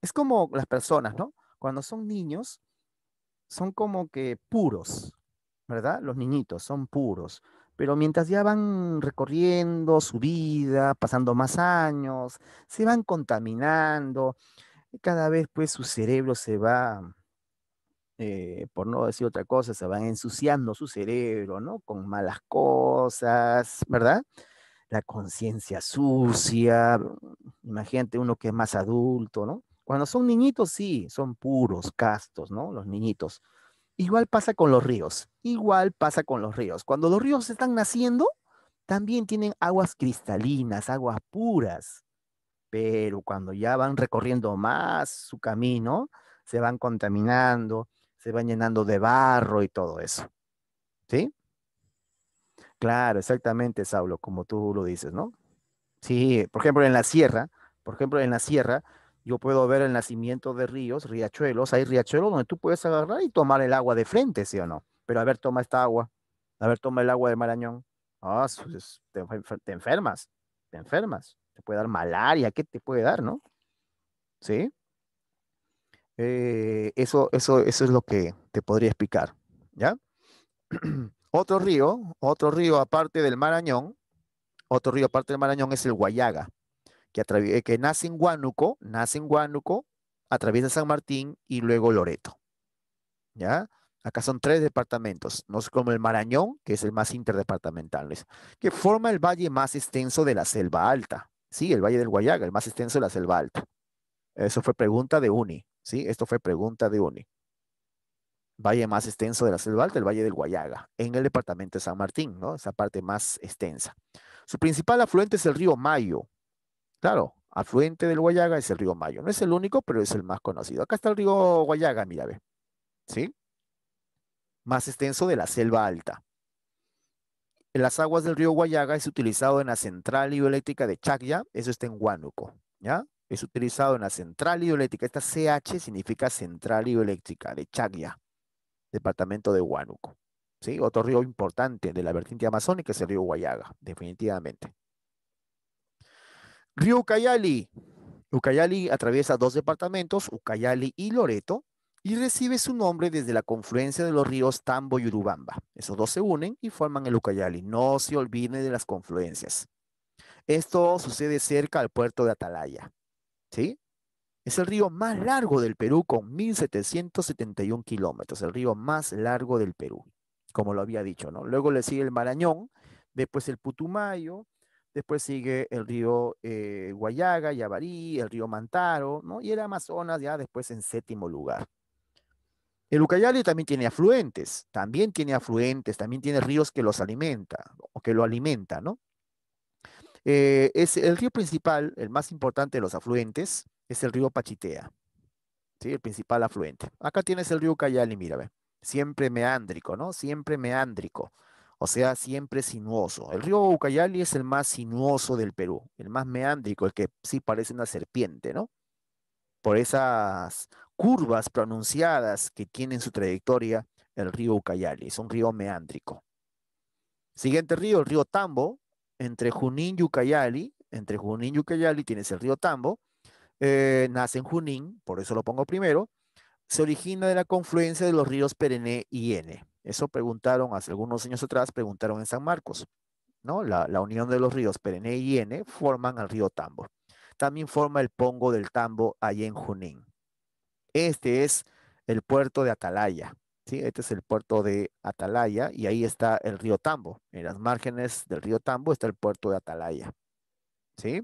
Es como las personas, ¿no? Cuando son niños, son como que puros, ¿verdad? Los niñitos son puros. Pero mientras ya van recorriendo su vida, pasando más años, se van contaminando, cada vez pues su cerebro se va, eh, por no decir otra cosa, se van ensuciando su cerebro, ¿no? Con malas cosas, ¿verdad? La conciencia sucia, imagínate uno que es más adulto, ¿no? Cuando son niñitos, sí, son puros, castos, ¿no? Los niñitos. Igual pasa con los ríos, igual pasa con los ríos. Cuando los ríos están naciendo, también tienen aguas cristalinas, aguas puras, pero cuando ya van recorriendo más su camino, se van contaminando, se van llenando de barro y todo eso. ¿Sí? Claro, exactamente, Saulo, como tú lo dices, ¿no? Sí, por ejemplo, en la sierra, por ejemplo, en la sierra, yo puedo ver el nacimiento de ríos, riachuelos, hay riachuelos donde tú puedes agarrar y tomar el agua de frente, ¿sí o no? Pero a ver, toma esta agua, a ver, toma el agua de Marañón. Ah, te, enfermas, te enfermas, te puede dar malaria, ¿qué te puede dar, no? ¿Sí? Eh, eso, eso, eso es lo que te podría explicar, ¿ya? otro río, otro río aparte del Marañón, otro río aparte del Marañón es el Guayaga que, nace en Huánuco, nace en Huánuco, atraviesa San Martín y luego Loreto. ¿Ya? Acá son tres departamentos, no es como el Marañón, que es el más interdepartamental, que forma el valle más extenso de la selva alta. Sí, el valle del Guayaga, el más extenso de la selva alta. Eso fue pregunta de Uni, ¿sí? Esto fue pregunta de Uni. Valle más extenso de la selva alta, el valle del Guayaga, en el departamento de San Martín, ¿no? Esa parte más extensa. Su principal afluente es el río Mayo, Claro, afluente del Guayaga es el río Mayo. No es el único, pero es el más conocido. Acá está el río Guayaga, mira, ve. ¿Sí? Más extenso de la selva alta. En las aguas del río Guayaga es utilizado en la central hidroeléctrica de Chagya, eso está en Huánuco, ¿ya? Es utilizado en la central hidroeléctrica, esta CH significa central hidroeléctrica de Chagya, departamento de Huánuco, ¿sí? Otro río importante de la vertiente amazónica es el río Guayaga, definitivamente, Río Ucayali. Ucayali atraviesa dos departamentos, Ucayali y Loreto, y recibe su nombre desde la confluencia de los ríos Tambo y Urubamba. Esos dos se unen y forman el Ucayali. No se olvide de las confluencias. Esto sucede cerca al puerto de Atalaya. ¿Sí? Es el río más largo del Perú con 1.771 kilómetros, el río más largo del Perú, como lo había dicho, ¿no? Luego le sigue el Marañón, después el Putumayo, Después sigue el río eh, Guayaga, Yabarí, el río Mantaro, ¿no? Y el Amazonas ya después en séptimo lugar. El Ucayali también tiene afluentes, también tiene afluentes, también tiene ríos que los alimenta, o que lo alimenta, ¿no? Eh, el río principal, el más importante de los afluentes, es el río Pachitea, ¿sí? El principal afluente. Acá tienes el río Ucayali, mira, Siempre meándrico, ¿no? Siempre meándrico o sea, siempre sinuoso. El río Ucayali es el más sinuoso del Perú, el más meándrico, el que sí parece una serpiente, ¿no? Por esas curvas pronunciadas que tiene en su trayectoria el río Ucayali, es un río meándrico. Siguiente río, el río Tambo, entre Junín y Ucayali, entre Junín y Ucayali tienes el río Tambo, eh, nace en Junín, por eso lo pongo primero, se origina de la confluencia de los ríos Perené y N. Eso preguntaron hace algunos años atrás, preguntaron en San Marcos, ¿no? La, unión de los ríos Perené y N forman el río Tambo. También forma el Pongo del Tambo allá en Junín. Este es el puerto de Atalaya, ¿sí? Este es el puerto de Atalaya y ahí está el río Tambo. En las márgenes del río Tambo está el puerto de Atalaya, ¿sí?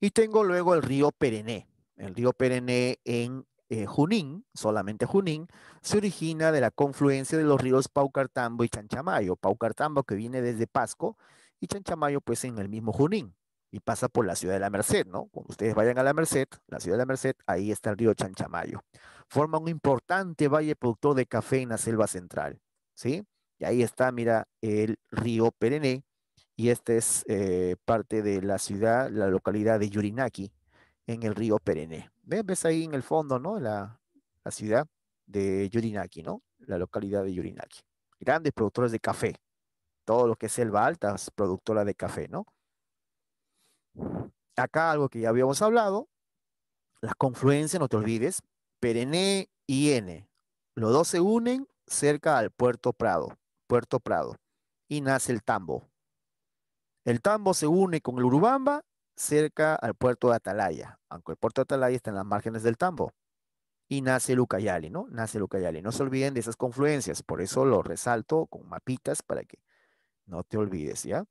Y tengo luego el río Perené, el río Perené en eh, Junín, solamente Junín, se origina de la confluencia de los ríos Paucartambo y Chanchamayo. Paucartambo que viene desde Pasco y Chanchamayo pues en el mismo Junín y pasa por la ciudad de la Merced, ¿no? Cuando ustedes vayan a la Merced, la ciudad de la Merced, ahí está el río Chanchamayo. Forma un importante valle productor de café en la selva central, ¿sí? Y ahí está, mira, el río Perené y esta es eh, parte de la ciudad, la localidad de Yurinaki en el río Perené. ¿Ves? ahí en el fondo, ¿no? La, ciudad de Yurinaki, ¿no? La localidad de Yurinaki. Grandes productores de café. Todo lo que es selva alta productora de café, ¿no? Acá algo que ya habíamos hablado, las confluencias, no te olvides, Perené y N. Los dos se unen cerca al Puerto Prado, Puerto Prado, y nace el Tambo. El Tambo se une con el Urubamba cerca al puerto de Atalaya, aunque el puerto de Atalaya está en las márgenes del Tambo. Y nace el Ucayali, ¿no? Nace el Ucayali. No se olviden de esas confluencias, por eso lo resalto con mapitas para que no te olvides, ¿ya?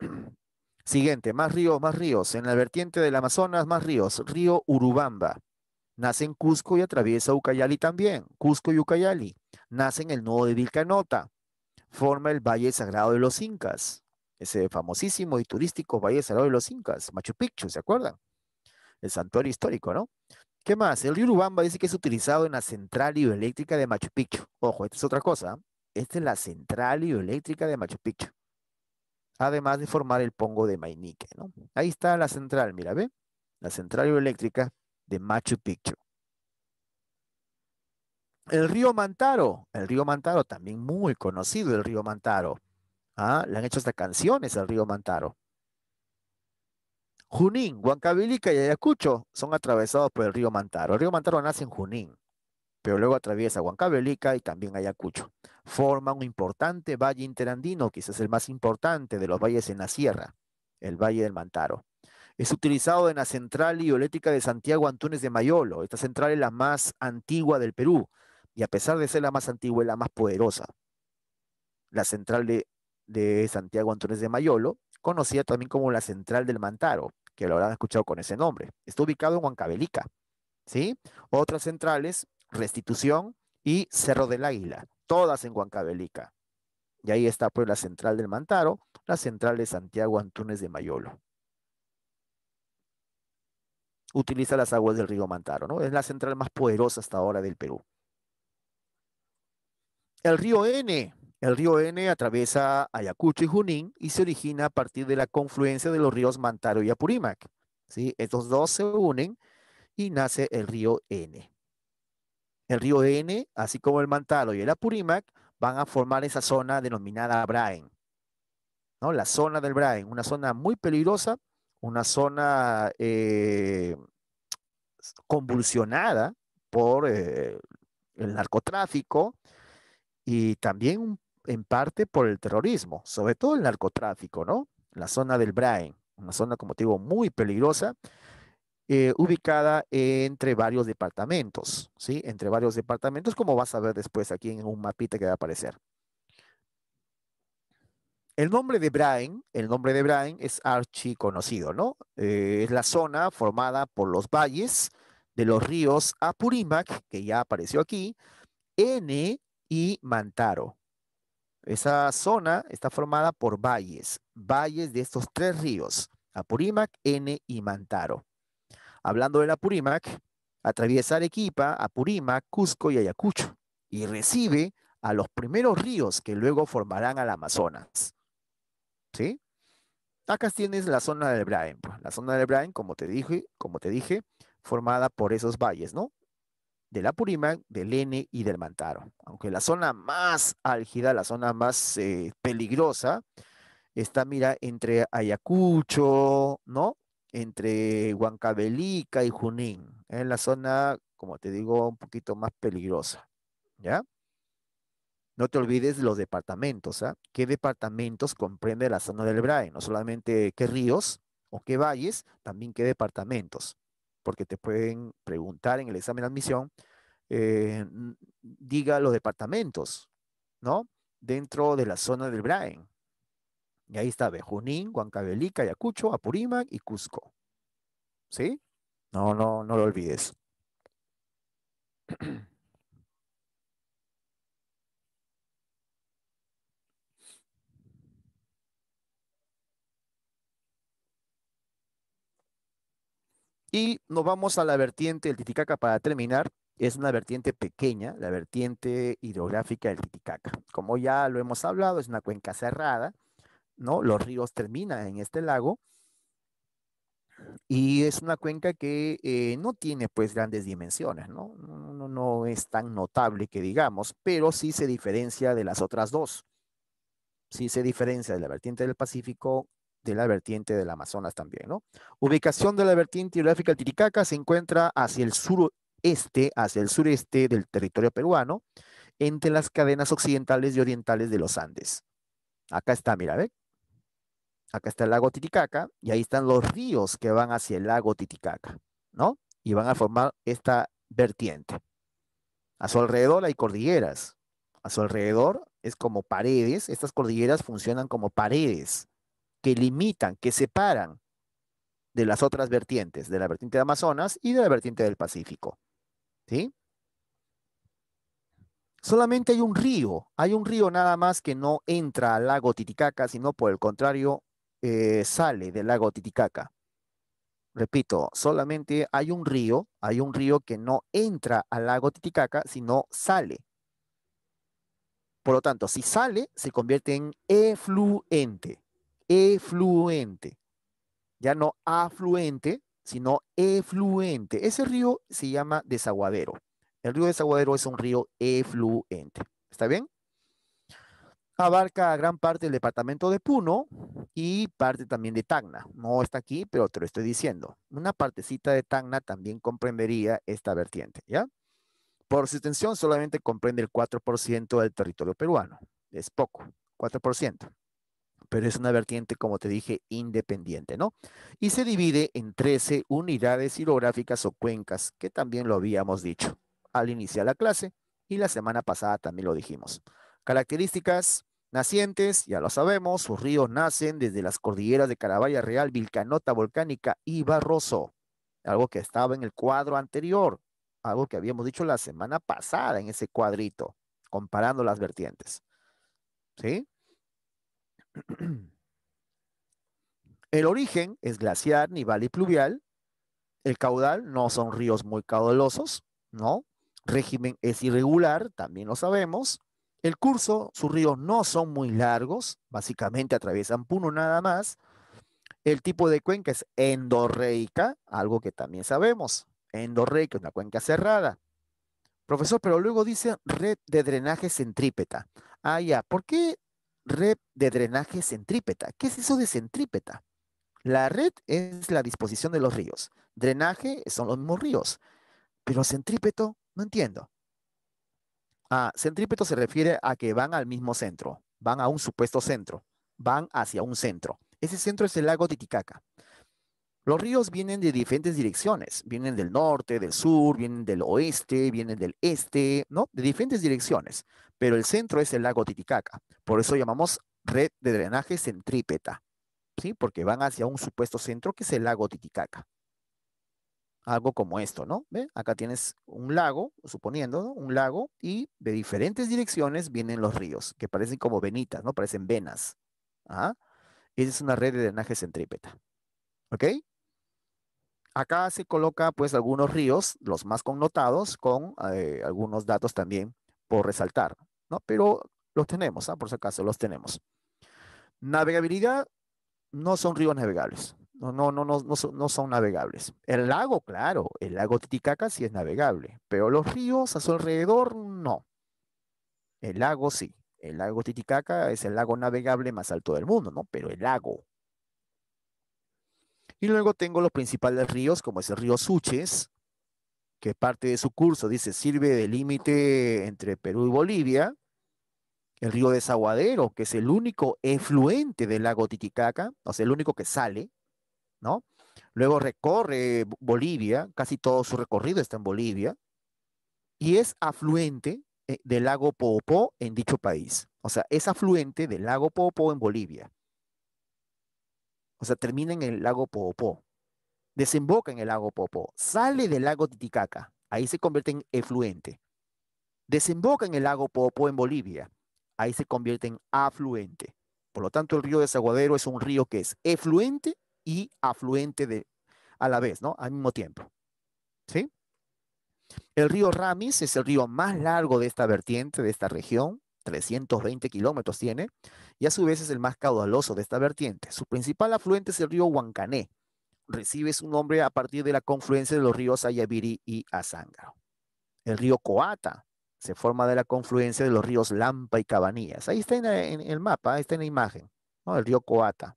Siguiente, más ríos, más ríos. En la vertiente del Amazonas, más ríos. Río Urubamba. Nace en Cusco y atraviesa Ucayali también. Cusco y Ucayali. Nace en el nudo de Vilcanota. Forma el Valle Sagrado de los Incas ese famosísimo y turístico Valle Salado de los Incas, Machu Picchu, ¿se acuerdan? El santuario histórico, ¿no? ¿Qué más? El río Urubamba dice que es utilizado en la central hidroeléctrica de Machu Picchu. Ojo, esta es otra cosa. ¿eh? Esta es la central hidroeléctrica de Machu Picchu. Además de formar el pongo de Mainique, ¿no? Ahí está la central, mira, ¿ve? La central hidroeléctrica de Machu Picchu. El río Mantaro, el río Mantaro también muy conocido, el río Mantaro Ah, le han hecho hasta canciones al río Mantaro. Junín, Huancabelica y Ayacucho son atravesados por el río Mantaro. El río Mantaro nace en Junín, pero luego atraviesa Huancavelica y también Ayacucho. Forma un importante valle interandino, quizás el más importante de los valles en la sierra, el Valle del Mantaro. Es utilizado en la central hidroeléctrica de Santiago Antunes de Mayolo. Esta central es la más antigua del Perú y a pesar de ser la más antigua es la más poderosa. La central de de Santiago Antunes de Mayolo, conocida también como la Central del Mantaro, que lo habrán escuchado con ese nombre. Está ubicado en Huancabelica, ¿sí? Otras centrales, Restitución y Cerro del Águila, todas en Huancabelica. Y ahí está pues la Central del Mantaro, la Central de Santiago Antunes de Mayolo. Utiliza las aguas del río Mantaro, ¿no? Es la central más poderosa hasta ahora del Perú. El río N, el río N atraviesa Ayacucho y Junín y se origina a partir de la confluencia de los ríos Mantaro y Apurímac. ¿sí? Estos dos se unen y nace el río N. El río N, así como el Mantaro y el Apurímac, van a formar esa zona denominada Braen. ¿no? La zona del Braen, una zona muy peligrosa, una zona eh, convulsionada por eh, el narcotráfico y también un en parte por el terrorismo, sobre todo el narcotráfico, ¿no? La zona del Brain, una zona, como te digo, muy peligrosa, eh, ubicada entre varios departamentos, ¿sí? Entre varios departamentos, como vas a ver después aquí en un mapita que va a aparecer. El nombre de Brain, el nombre de Brain es archiconocido, conocido, ¿no? Eh, es la zona formada por los valles de los ríos Apurímac, que ya apareció aquí, N y Mantaro. Esa zona está formada por valles, valles de estos tres ríos, Apurímac, N y Mantaro. Hablando del Apurímac, atraviesa Arequipa, Apurímac, Cusco y Ayacucho y recibe a los primeros ríos que luego formarán al Amazonas. ¿Sí? Acá tienes la zona del Brain, pues. La zona del Brain, como te dije, como te dije, formada por esos valles, ¿no? De la Apurímac, del N y del Mantaro. Aunque la zona más álgida, la zona más eh, peligrosa, está, mira, entre Ayacucho, ¿no? Entre Huancabelica y Junín. Es la zona, como te digo, un poquito más peligrosa, ¿ya? No te olvides los departamentos, ¿ah? ¿Qué departamentos comprende la zona del Brae? No solamente qué ríos o qué valles, también qué departamentos porque te pueden preguntar en el examen de admisión, eh, diga los departamentos, ¿no? Dentro de la zona del Braen. Y ahí está Bejunín, Huancavelica, Ayacucho, Apurímac y Cusco. ¿Sí? No, no, no lo olvides. Y nos vamos a la vertiente del Titicaca para terminar. Es una vertiente pequeña, la vertiente hidrográfica del Titicaca. Como ya lo hemos hablado, es una cuenca cerrada, ¿no? Los ríos terminan en este lago. Y es una cuenca que eh, no tiene pues grandes dimensiones, ¿no? no no es tan notable que digamos, pero sí se diferencia de las otras dos. Sí se diferencia de la vertiente del Pacífico de la vertiente del Amazonas también, ¿no? Ah, Ubicación de la vertiente hidrográfica Titicaca se encuentra hacia el sureste, hacia el sureste del territorio peruano, entre las cadenas occidentales y orientales de los Andes. Acá está, mira, ¿ve? Acá está el lago Titicaca y ahí están los ríos que van hacia el lago Titicaca, ¿no? Y van a formar esta vertiente. A su alrededor hay cordilleras. A su alrededor es como paredes. Estas cordilleras funcionan como paredes que limitan, que separan de las otras vertientes, de la vertiente de Amazonas y de la vertiente del Pacífico. ¿Sí? Solamente hay un río, hay un río nada más que no entra al lago Titicaca, sino por el contrario, eh, sale del lago Titicaca. Repito, solamente hay un río, hay un río que no entra al lago Titicaca, sino sale. Por lo tanto, si sale, se convierte en efluente efluente. Ya no afluente, sino efluente. Ese río se llama desaguadero. El río desaguadero es un río efluente. ¿Está bien? Abarca gran parte del departamento de Puno y parte también de Tacna. No está aquí, pero te lo estoy diciendo. Una partecita de Tacna también comprendería esta vertiente, ¿ya? Por su extensión solamente comprende el 4% del territorio peruano. Es poco, 4% pero es una vertiente, como te dije, independiente, ¿no? Y se divide en 13 unidades hidrográficas o cuencas, que también lo habíamos dicho al iniciar la clase y la semana pasada también lo dijimos. Características, nacientes, ya lo sabemos, sus ríos nacen desde las cordilleras de Carabaya, Real, Vilcanota Volcánica y Barroso, algo que estaba en el cuadro anterior, algo que habíamos dicho la semana pasada en ese cuadrito, comparando las vertientes. ¿Sí? El origen es glaciar, nival y pluvial. El caudal no son ríos muy caudalosos, ¿no? Régimen es irregular, también lo sabemos. El curso, sus ríos no son muy largos, básicamente atraviesan Puno nada más. El tipo de cuenca es endorreica, algo que también sabemos. Endorreica es una cuenca cerrada. Profesor, pero luego dice red de drenaje centrípeta. Ah, ya, ¿por qué red de drenaje centrípeta. ¿Qué es eso de centrípeta? La red es la disposición de los ríos. Drenaje son los mismos ríos. Pero centrípeto, no entiendo. Ah, centrípeto se refiere a que van al mismo centro, van a un supuesto centro, van hacia un centro. Ese centro es el lago Titicaca. Los ríos vienen de diferentes direcciones, vienen del norte, del sur, vienen del oeste, vienen del este, ¿no? De diferentes direcciones, pero el centro es el lago Titicaca, por eso llamamos red de drenaje centrípeta, ¿sí? Porque van hacia un supuesto centro que es el lago Titicaca. Algo como esto, ¿no? ¿Ve? Acá tienes un lago, suponiendo, ¿no? Un lago y de diferentes direcciones vienen los ríos, que parecen como venitas, ¿no? Parecen venas. Esa ¿ah? es una red de drenaje centrípeta. ¿Ok? Acá se coloca pues algunos ríos, los más connotados, con eh, algunos datos también por resaltar, ¿no? Pero los tenemos, ¿ah? por si acaso, los tenemos. Navegabilidad, no son ríos navegables, no, no, no, no, no son navegables. El lago, claro, el lago Titicaca sí es navegable, pero los ríos a su alrededor, no. El lago sí, el lago Titicaca es el lago navegable más alto del mundo, ¿no? Pero el lago, y luego tengo los principales ríos, como es el río Suches, que parte de su curso, dice, sirve de límite entre Perú y Bolivia. El río Desaguadero, que es el único efluente del lago Titicaca, o sea, el único que sale, ¿no? Luego recorre Bolivia, casi todo su recorrido está en Bolivia, y es afluente eh, del lago Popó en dicho país. O sea, es afluente del lago Popó en Bolivia o sea, termina en el lago Popó, desemboca en el lago Popó, sale del lago Titicaca, ahí se convierte en efluente, desemboca en el lago Popó en Bolivia, ahí se convierte en afluente. Por lo tanto, el río Desaguadero es un río que es efluente y afluente de, a la vez, ¿no? Al mismo tiempo. ¿Sí? El río Ramis es el río más largo de esta vertiente, de esta región. 320 kilómetros tiene, y a su vez es el más caudaloso de esta vertiente. Su principal afluente es el río Huancané. Recibe su nombre a partir de la confluencia de los ríos Ayaviri y Azángaro. El río Coata se forma de la confluencia de los ríos Lampa y Cabanillas. Ahí está en, el mapa, ahí está en la imagen, ¿no? el río Coata.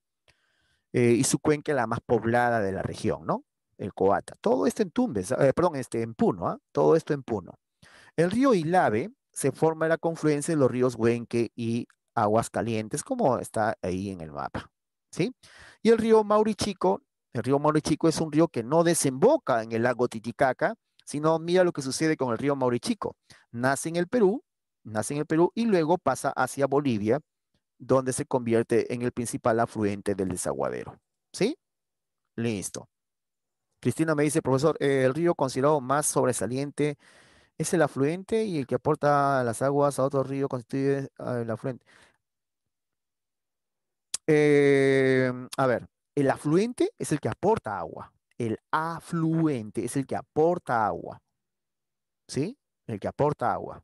Eh, y su cuenca es la más poblada de la región, ¿no? El Coata. Todo esto en Tumbes, eh, perdón, este, en Puno, ¿ah? todo esto en Puno. El río Ilave se forma la confluencia de los ríos Huenque y Aguas Calientes, como está ahí en el mapa. ¿sí? Y el río Maurichico, el río Maurichico es un río que no desemboca en el lago Titicaca, sino mira lo que sucede con el río Maurichico. Nace en el Perú, nace en el Perú y luego pasa hacia Bolivia, donde se convierte en el principal afluente del desaguadero. ¿Sí? Listo. Cristina me dice, profesor, eh, el río considerado más sobresaliente es el afluente y el que aporta las aguas a otro río constituye ah, el afluente. Em, a ver, el afluente es el que aporta agua. El afluente es el que aporta agua. ¿Sí? El que aporta agua.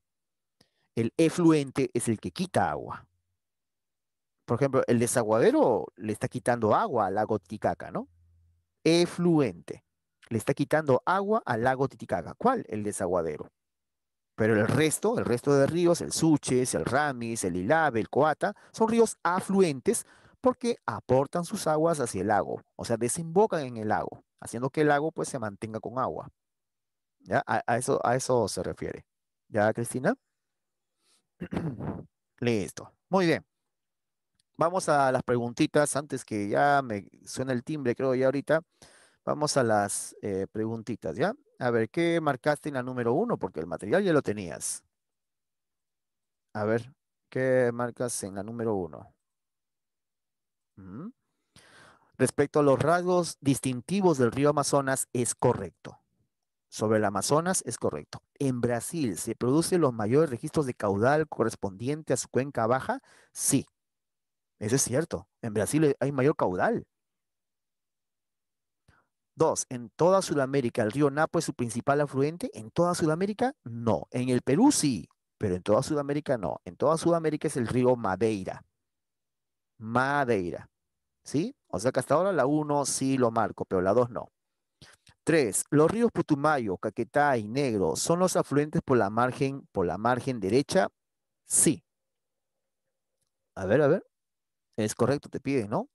El efluente es el que quita agua. Por ejemplo, el desaguadero le está quitando agua al lago Titicaca, ¿no? Efluente. Le está quitando agua al lago Titicaca. ¿Cuál? El desaguadero. Pero el resto, el resto de ríos, el Suches, el Ramis, el Ilave, el Coata, son ríos afluentes porque aportan sus aguas hacia el lago, o sea, desembocan en el lago, haciendo que el lago pues se mantenga con agua. ¿Ya? A, eso, a eso se refiere. ¿Ya, Cristina? Listo. Muy bien. Vamos a las preguntitas antes que ya me suene el timbre, creo ya ahorita. Vamos a las eh, preguntitas, ¿ya? A ver, ¿qué marcaste en la número uno? Porque el material ya lo tenías. A ver, ¿qué marcas en la número uno? Respecto a los rasgos distintivos del río Amazonas, es correcto. Sobre el Amazonas, es correcto. En Brasil, ¿se producen los mayores registros de caudal correspondientes a su cuenca baja? Sí, eso es cierto. En Brasil eh, hay mayor caudal. Dos, ¿en toda Sudamérica el río Napo es su principal afluente? ¿En toda Sudamérica? No. En el Perú sí, pero en toda Sudamérica no. En toda Sudamérica es el río Madeira. Madeira. ¿Sí? O sea que hasta ahora la uno sí lo marco, pero la dos no. Tres, Los ríos Putumayo, Caquetá y Negro son los afluentes por la margen, por la margen derecha. Sí. A ver, a ver. Es correcto, te piden, ¿no?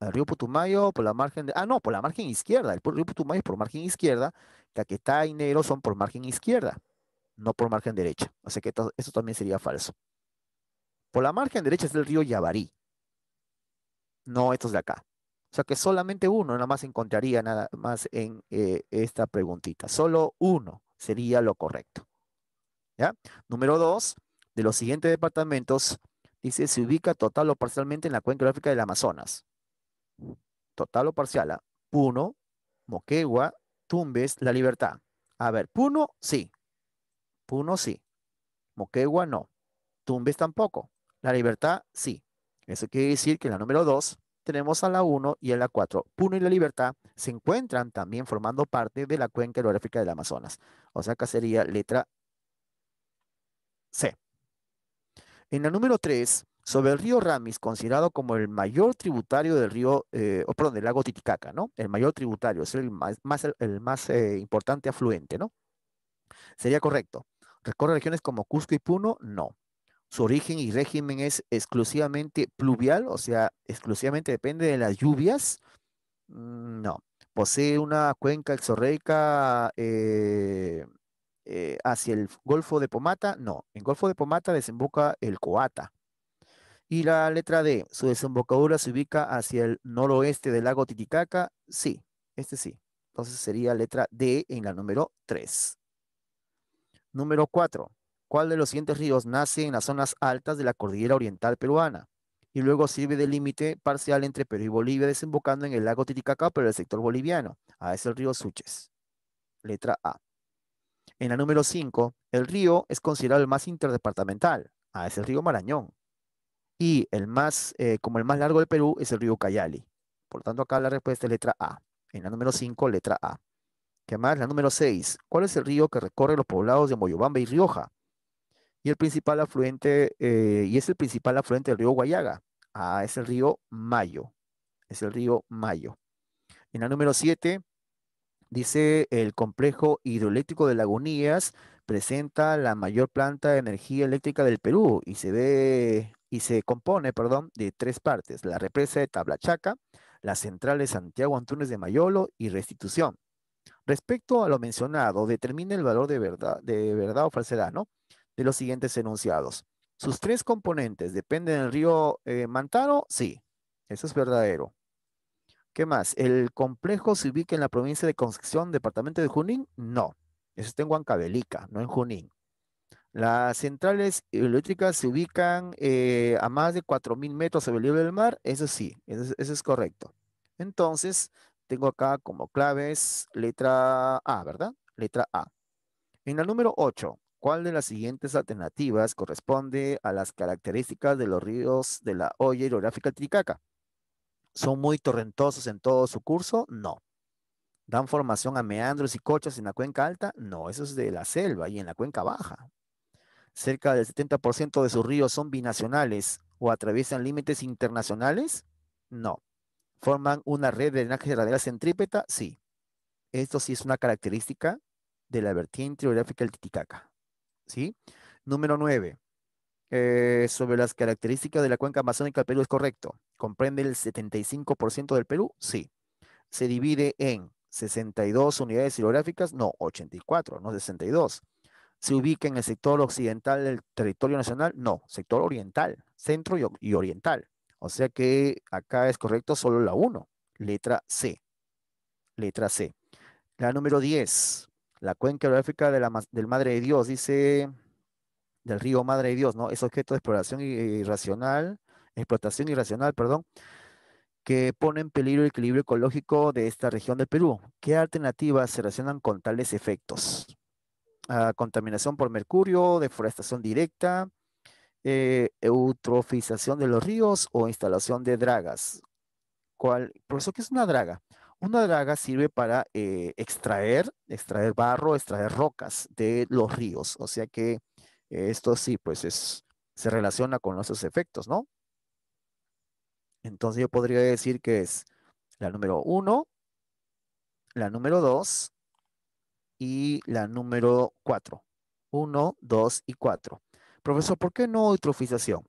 el río Putumayo por la margen, de, ah, no, por la margen izquierda, el río Putumayo es por margen izquierda, está y Negro son por margen izquierda, no por margen derecha, O sea que esto, también sería falso. Por la margen derecha es el río Yabarí, no estos de acá. O sea que solamente uno nada más encontraría nada más en eh, esta preguntita. Solo uno sería lo correcto. ¿Ya? Número dos, de los siguientes departamentos, dice, se ubica total o parcialmente en la cuenca geográfica del Amazonas total o parcial, a ¿ah? Puno, Moquegua, Tumbes, La Libertad. A ver, Puno sí. Puno sí. Moquegua no. Tumbes tampoco. La Libertad sí. Eso quiere decir que en la número 2 tenemos a la 1 y a la 4. Puno y la Libertad se encuentran también formando parte de la cuenca hidrográfica del Amazonas. O sea, acá sería letra C. En la número 3 sobre el río Ramis, considerado como el mayor tributario del río, eh, perdón, del lago Titicaca, ¿no? El mayor tributario, es el más, el, más eh, importante afluente, ¿no? Sería correcto. ¿Recorre regiones como Cusco y Puno? No. Su origen y régimen es exclusivamente pluvial, o sea, exclusivamente depende de las lluvias. Mm, no. Posee una cuenca exorreica eh, hacia el Golfo de Pomata. No. En Golfo de Pomata desemboca el Coata. Y la letra D, ¿su desembocadura se ubica hacia el noroeste del lago Titicaca? Sí, este sí. Entonces sería letra D en la número 3. Número 4. ¿Cuál de los siguientes ríos nace en las zonas altas de la cordillera oriental peruana? Y luego sirve de límite parcial entre Perú y Bolivia, desembocando en el lago Titicaca, pero el sector boliviano. A ah, es el río Suches. Letra A. En la número 5, el río es considerado el más interdepartamental. A ah, es el río Marañón. Y el más, eh, como el más largo del Perú es el río Cayali. Por lo tanto, acá la respuesta es letra A. En la número 5, letra A. ¿Qué más? La número 6. ¿Cuál es el río que recorre los poblados de Moyobamba y Rioja? Y el principal afluente, eh, y es el principal afluente del río Guayaga. Ah, es el río Mayo. Es el río Mayo. En la número 7, dice el complejo hidroeléctrico de Lagunías presenta la mayor planta de energía eléctrica del Perú y se ve y se compone, perdón, de tres partes, la represa de Tablachaca, la central de Santiago Antunes de Mayolo y restitución. Respecto a lo mencionado, determina el valor de verdad, de verdad o falsedad, ¿no? De los siguientes enunciados. ¿Sus tres componentes dependen del río eh, Mantaro? Sí, eso es verdadero. ¿Qué más? ¿El complejo se ubica en la provincia de Concepción, departamento de Junín? No, eso está en Huancabelica, no en Junín. Las centrales hidroeléctricas se ubican eh, a más de 4.000 metros sobre el nivel del mar, eso sí, eso, es correcto. Entonces, tengo acá como claves letra A, ¿verdad? Letra A. En el número 8, ¿cuál de las siguientes alternativas corresponde a las características de los ríos de la olla hidrográfica Tricaca? ¿Son muy torrentosos en todo su curso? No. ¿Dan formación a meandros y cochas en la cuenca alta? No, eso es de la selva y en la cuenca baja cerca del 70% de sus ríos son binacionales o atraviesan límites internacionales? No. ¿Forman una red de drenaje radial centrípeta? Sí. Esto sí es una característica de la vertiente hidrográfica del Titicaca. ¿Sí? Número 9. Eh, sobre las características de la cuenca amazónica del Perú es correcto. ¿Comprende el 75% del Perú? Sí. Se divide en 62 unidades hidrográficas, no, 84, no 62 se ubica en el sector occidental del territorio nacional, no, sector oriental, centro y, oriental. O sea que acá es correcto solo la 1, letra C. Letra C. La número 10, la cuenca geográfica de del Madre de Dios, dice del río Madre de Dios, ¿no? Es objeto de exploración irracional, explotación irracional, perdón, que pone en peligro el equilibrio ecológico de esta región del Perú. ¿Qué alternativas se relacionan con tales efectos? contaminación por mercurio, deforestación directa, eh, eutrofización de los ríos o instalación de dragas. ¿Por eso ¿qué es una draga? Una draga sirve para eh, extraer, extraer barro, extraer rocas de los ríos. O sea que eh, esto sí, pues es, se relaciona con esos efectos, ¿no? Entonces yo podría decir que es la número uno, la número dos, y la número cuatro. Uno, dos y cuatro. Profesor, ¿por qué no eutrofización?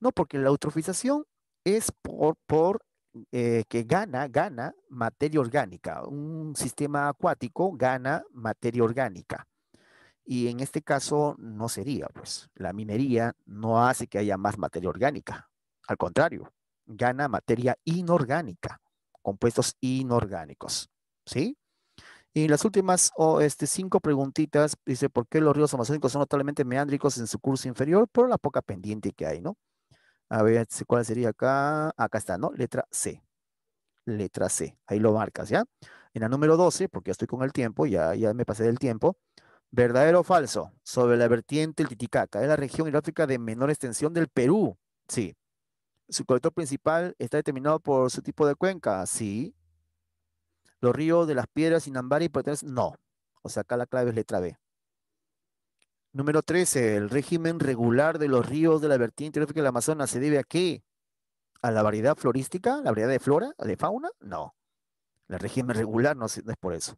No, porque la eutrofización es por, por eh, que gana, gana materia orgánica. Un sistema acuático gana materia orgánica. Y en este caso no sería, pues la minería no hace que haya más materia orgánica. Al contrario, gana materia inorgánica, compuestos inorgánicos. ¿Sí? Y las últimas oh, este, cinco preguntitas, dice, ¿por qué los ríos amazónicos son totalmente meándricos en su curso inferior? Por la poca pendiente que hay, ¿no? A ver, este, ¿cuál sería acá? Acá está, ¿no? Letra C. Letra C. Ahí lo marcas, ¿ya? En la número 12, porque ya estoy con el tiempo, ya, ya me pasé del tiempo. ¿Verdadero o falso? Sobre la vertiente del Titicaca. Es la región hidrográfica de menor extensión del Perú. Sí. ¿Su colector principal está determinado por su tipo de cuenca? Sí. Los ríos de las piedras, Inambari, detrás? No. O sea, acá la clave es letra B. Número 13. El régimen regular de los ríos de la vertiente del Amazonas se debe a qué? ¿A la variedad florística? ¿La variedad de flora? ¿De fauna? No. El régimen regular no, es por eso.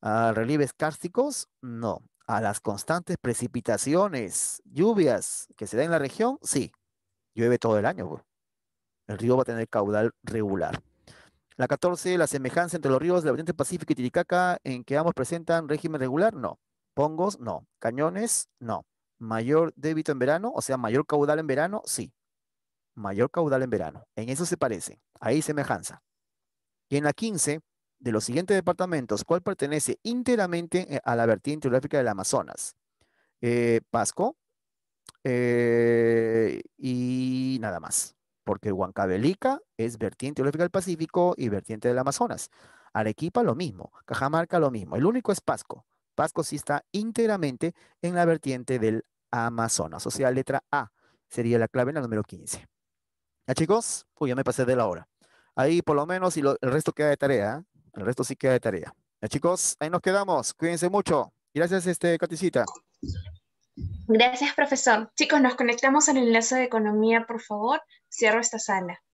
¿A relieves cársticos? No. ¿A las constantes precipitaciones, lluvias que se dan en la región? Sí. Llueve todo el año. El río va a tener caudal regular. La 14, la semejanza entre los ríos de la vertiente Pacífico y Titicaca, en que ambos presentan régimen regular, no. Pongos, no. Cañones, no. Mayor débito en verano, o sea, mayor caudal en verano, sí. Mayor caudal en verano. En eso se parece. Ahí semejanza. Y en la 15, de los siguientes departamentos, ¿cuál pertenece íntegramente eh, a la vertiente geográfica del Amazonas? Eh, Pasco eh, y nada más porque Huancavelica es vertiente del Pacífico y vertiente del Amazonas. Arequipa lo mismo, Cajamarca lo mismo. El único es Pasco. Pasco sí está íntegramente en la vertiente del Amazonas. O sea, letra A sería la clave en la número 15. ¿Ya chicos? Uy, ya me pasé de la hora. Ahí por lo menos y el resto queda de tarea. ¿eh? El resto sí queda de tarea. ¿Ya chicos? Ahí nos quedamos. Cuídense mucho. Gracias, este, Caticita. Gracias, profesor. Chicos, nos conectamos al enlace de economía, por favor. Cierro esta sala.